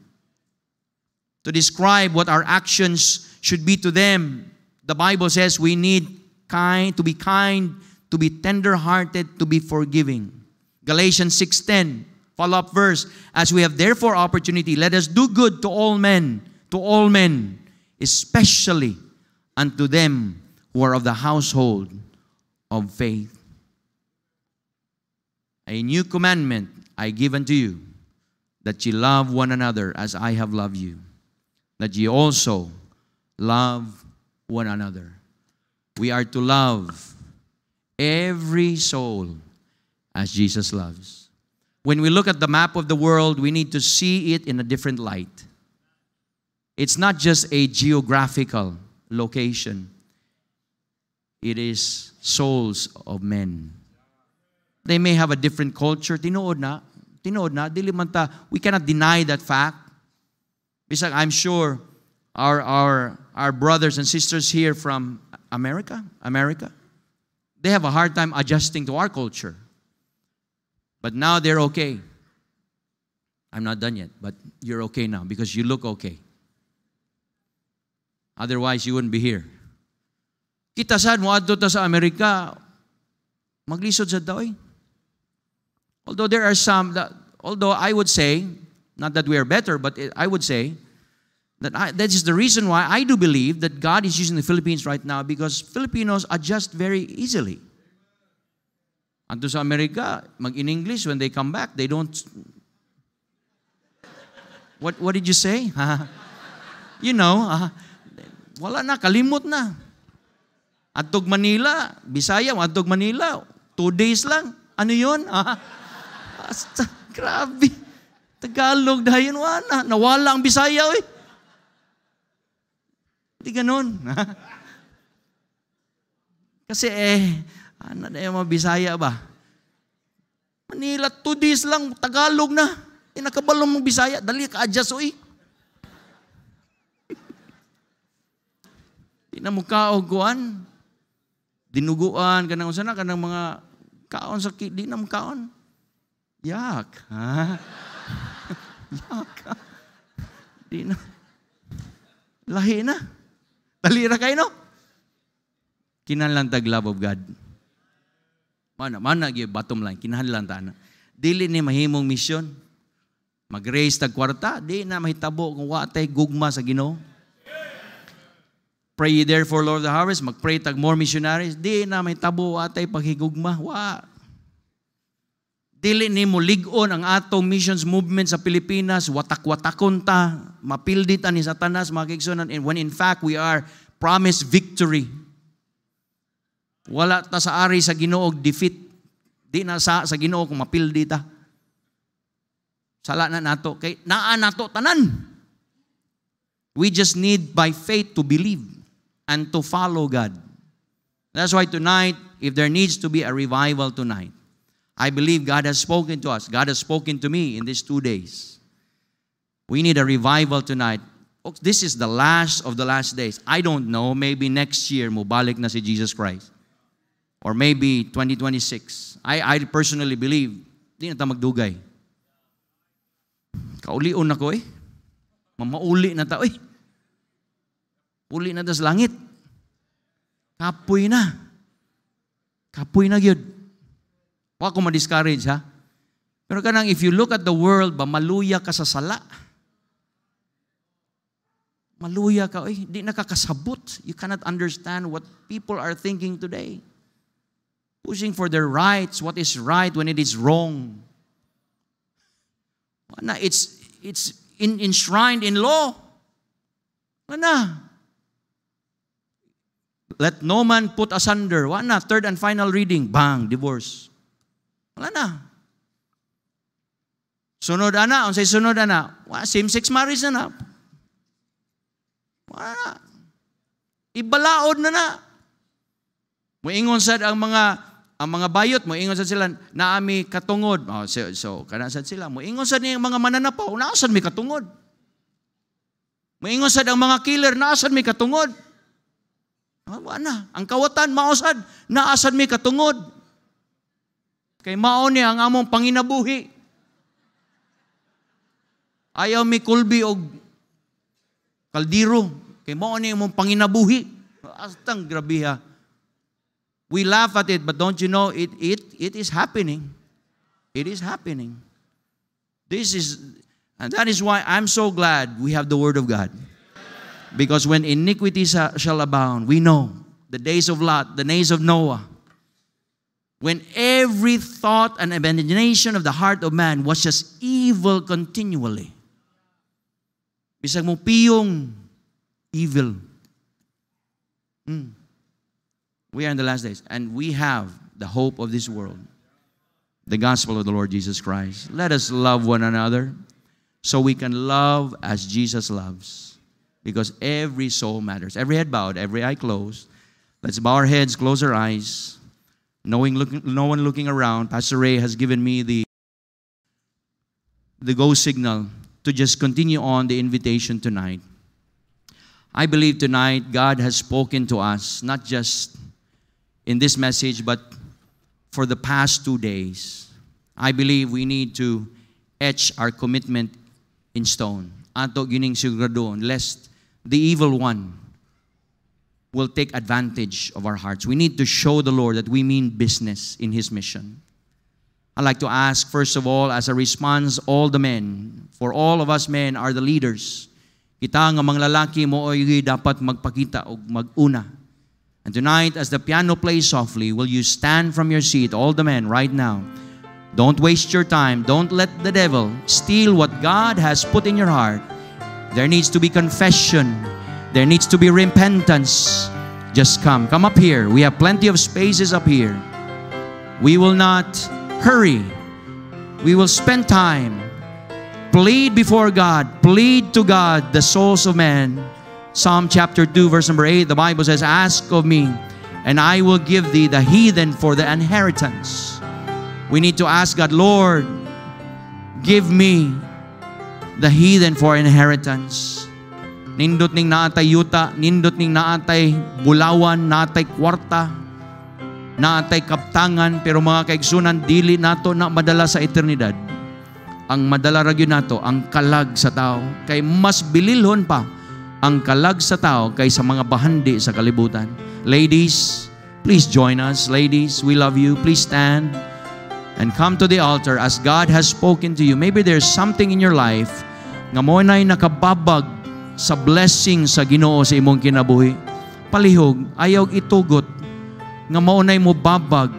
To describe what our actions should be to them, the Bible says we need kind to be kind to be tender-hearted, to be forgiving. Galatians 6.10, follow-up verse, As we have therefore opportunity, let us do good to all men, to all men, especially unto them who are of the household of faith. A new commandment I give unto you, that ye love one another as I have loved you, that ye also love one another. We are to love Every soul as Jesus loves. When we look at the map of the world, we need to see it in a different light. It's not just a geographical location, it is souls of men. They may have a different culture. Tinood na. Tinood na. Dilimanta. We cannot deny that fact. I'm sure our, our, our brothers and sisters here from America, America, they have a hard time adjusting to our culture. But now they're okay. I'm not done yet, but you're okay now because you look okay. Otherwise, you wouldn't be here. Kita saan mo adto ta sa Amerika, maglisod sa eh. Although there are some that, although I would say, not that we are better, but I would say, That, I, that is the reason why I do believe that God is using the Philippines right now because Filipinos adjust very easily. Andun sa America, mag in English, when they come back, they don't. What, what did you say? you know, ah, wala na, kalimot na. Atog Manila, Bisaya, atog Manila, two days lang. Ano yun? Ah, grabe. Tagalog dahil wala. Nawala ang Bisaya, eh. Di ganun. Kasi eh, ano na yung mga ba? Manila, two days lang, Tagalog na. Eh, nakabalong mong Bisaya, dali ka adjust oi. Tinamukhaoguan, dinuguan, kanang usana, kanang mga kaon sa kid, di na kaon. Yak, ha? Yak, ha? Di na. Lahi na. Talira kayo, no? Kinahanglan tag love of God. Mana, mana, yung bottom line. Kinahanglan ta na. Dili ni mahimong misyon. Mag-raise tag kwarta, di na mahitabo kung watay gugma sa ginoo. Pray ye therefore, Lord of the harvest. Mag-pray tag more missionaries. Di na mahitabo watay paghigugma. Wa dili ni mo ligon ang atong missions movement sa Pilipinas, watak-watakon ta, mapildi ta ni Satanas, mga kaigsunan, and when in fact we are promised victory. Wala ta sa ari sa ginoog defeat. Di na sa, sa ginoo kung mapildi ta. Sala na nato. Kay, naa nato tanan. We just need by faith to believe and to follow God. That's why tonight, if there needs to be a revival tonight, I believe God has spoken to us. God has spoken to me in these two days. We need a revival tonight. This is the last of the last days. I don't know. Maybe next year, mubalik na si Jesus Christ. Or maybe 2026. I, I personally believe, di na tayo magdugay. Kaulion ko eh. Mamauli na ta eh. Uli na tas langit. Kapoy na. Kapoy na yun. Huwag ko ma-discourage ha. Pero kanang if you look at the world, ba maluya ka sa sala. Maluya ka, oy, di nakakasabot. You cannot understand what people are thinking today. Pushing for their rights, what is right when it is wrong. Wala na, it's, it's in, enshrined in law. Wala na. Let no man put asunder. Wala na, third and final reading, bang, divorce. Wala na. Sunod ana, unsay sunod ana? Wa same-sex marriage na na. Wala na. Ibalaod na na. Moingon sad ang mga ang mga bayot mo ingon sad sila naami katungod. Oh, so, so kana sad sila mo ingon sad ning mga mananapaw naasan mi katungod. Mo ingon sad ang mga killer naasan mi katungod. Ah, wala na. Ang kawatan mausad naasan mi katungod. Kay mao ni ang among panginabuhi. Ayaw mi kulbi og kaldiro. Kay mao ni among panginabuhi. Astang grabiha. We laugh at it, but don't you know it it it is happening. It is happening. This is and that is why I'm so glad we have the word of God. Because when iniquity shall abound, we know the days of Lot, the days of Noah, when every thought and imagination of the heart of man was just evil continually. Bisag mo piyong evil. Mm. We are in the last days, and we have the hope of this world, the gospel of the Lord Jesus Christ. Let us love one another so we can love as Jesus loves, because every soul matters. Every head bowed, every eye closed. Let's bow our heads, close our eyes. Knowing, looking, no one looking around, Pastor Ray has given me the, the go signal to just continue on the invitation tonight. I believe tonight God has spoken to us, not just in this message, but for the past two days. I believe we need to etch our commitment in stone. Anto gining sigurado, lest the evil one will take advantage of our hearts. We need to show the Lord that we mean business in His mission. I'd like to ask, first of all, as a response, all the men, for all of us men are the leaders. Kita nga mga lalaki mo ay dapat magpakita o maguna. And tonight, as the piano plays softly, will you stand from your seat, all the men, right now. Don't waste your time. Don't let the devil steal what God has put in your heart. There needs to be confession. There needs to be repentance. Just come. Come up here. We have plenty of spaces up here. We will not hurry. We will spend time. Plead before God. Plead to God the souls of men. Psalm chapter 2, verse number 8, the Bible says, Ask of me, and I will give thee the heathen for the inheritance. We need to ask God, Lord, give me the heathen for inheritance. Nindot ning naatay yuta, nindot ning naatay bulawan, naatay kwarta, naatay kaptangan, pero mga kaigsunan, dili nato na madala sa eternidad. Ang madala ragyo nato, ang kalag sa tao. Kay mas bililhon pa ang kalag sa tao kaysa mga bahandi sa kalibutan. Ladies, please join us. Ladies, we love you. Please stand and come to the altar as God has spoken to you. Maybe there's something in your life nga mo na'y nakababag sa blessing sa Ginoo sa imong kinabuhi. Palihog, ayaw itugot nga maunay mo babag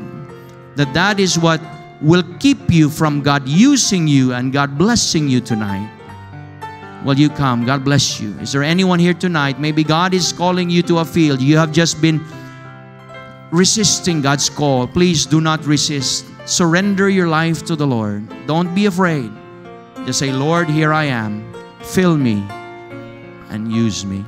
that that is what will keep you from God using you and God blessing you tonight. Well, you come. God bless you. Is there anyone here tonight? Maybe God is calling you to a field. You have just been resisting God's call. Please do not resist. Surrender your life to the Lord. Don't be afraid. Just say, Lord, here I am. Fill me and use me.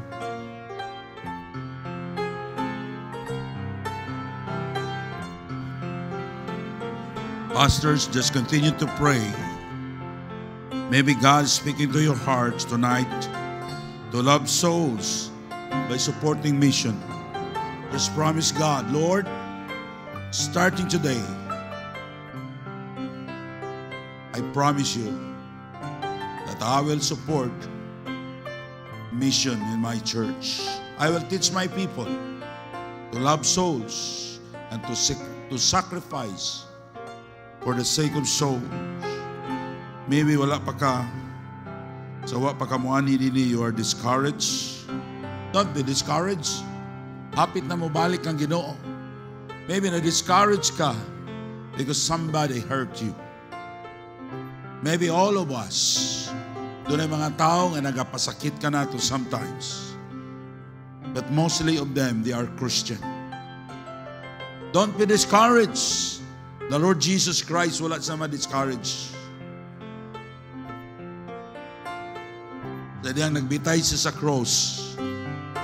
Pastors, just continue to pray. Maybe God's speaking to your hearts tonight to love souls by supporting mission. Just promise God, Lord, starting today, I promise you that I will support mission in my church. I will teach my people to love souls and to, seek to sacrifice for the sake of souls. Maybe wala pa ka, sa wa pa ka mo ani you are discouraged. Don't be discouraged. Hapit na mo balik ang ginoo. Maybe na-discourage ka because somebody hurt you. Maybe all of us doon ay mga tao nga nagapasakit ka na to sometimes. But mostly of them, they are Christian. Don't be discouraged. The Lord Jesus Christ wala sa ma-discourage. Sa diyang nagbitay siya sa cross,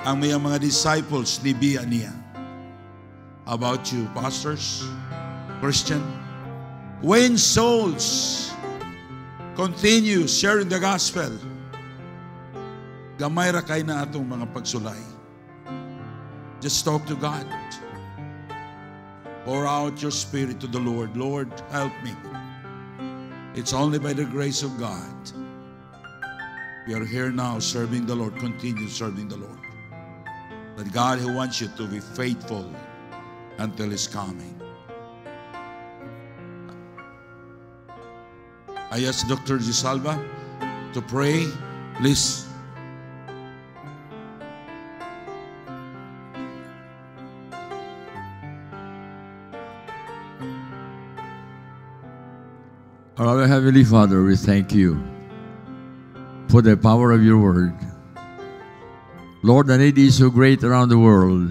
ang mga mga disciples ni Bia niya. About you, pastors, Christian, when souls Continue sharing the gospel. Gamay ra kay na atong mga pagsulay. Just talk to God. Pour out your spirit to the Lord. Lord, help me. It's only by the grace of God. We are here now serving the Lord. Continue serving the Lord. But God, He wants you to be faithful until His coming. I ask Dr. Gisalva to pray. Please. Our Heavenly Father, we thank you for the power of your word. Lord, the need is so great around the world.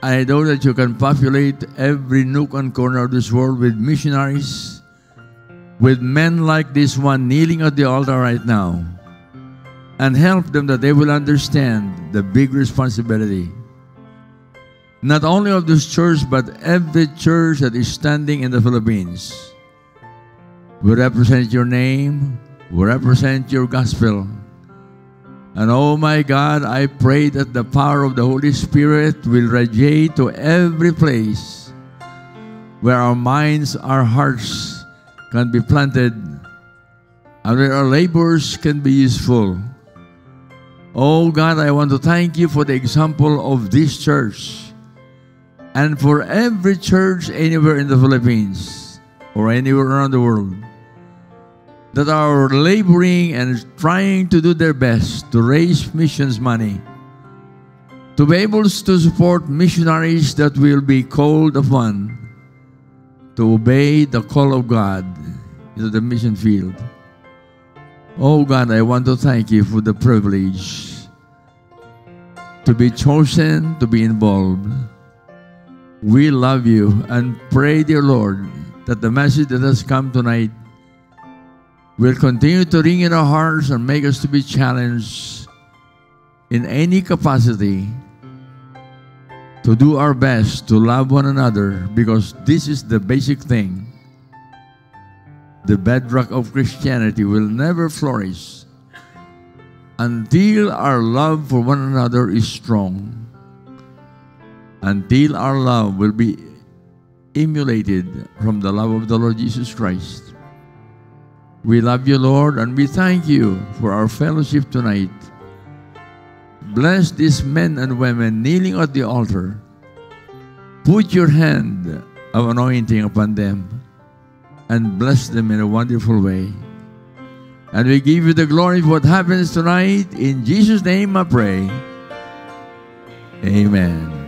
I know that you can populate every nook and corner of this world with missionaries with men like this one kneeling at the altar right now and help them that they will understand the big responsibility not only of this church but every church that is standing in the Philippines. We represent your name, we represent your gospel. And oh my God, I pray that the power of the Holy Spirit will radiate to every place where our minds, our hearts, can be planted and where our labors can be useful. Oh God, I want to thank you for the example of this church and for every church anywhere in the Philippines or anywhere around the world that are laboring and trying to do their best to raise missions money to be able to support missionaries that will be called upon to obey the call of God into the mission field. Oh God, I want to thank you for the privilege to be chosen to be involved. We love you and pray, dear Lord, that the message that has come tonight will continue to ring in our hearts and make us to be challenged in any capacity to do our best to love one another because this is the basic thing. The bedrock of Christianity will never flourish until our love for one another is strong, until our love will be emulated from the love of the Lord Jesus Christ. We love you, Lord, and we thank you for our fellowship tonight. Bless these men and women kneeling at the altar. Put your hand of anointing upon them and bless them in a wonderful way. And we give you the glory for what happens tonight. In Jesus' name I pray. Amen.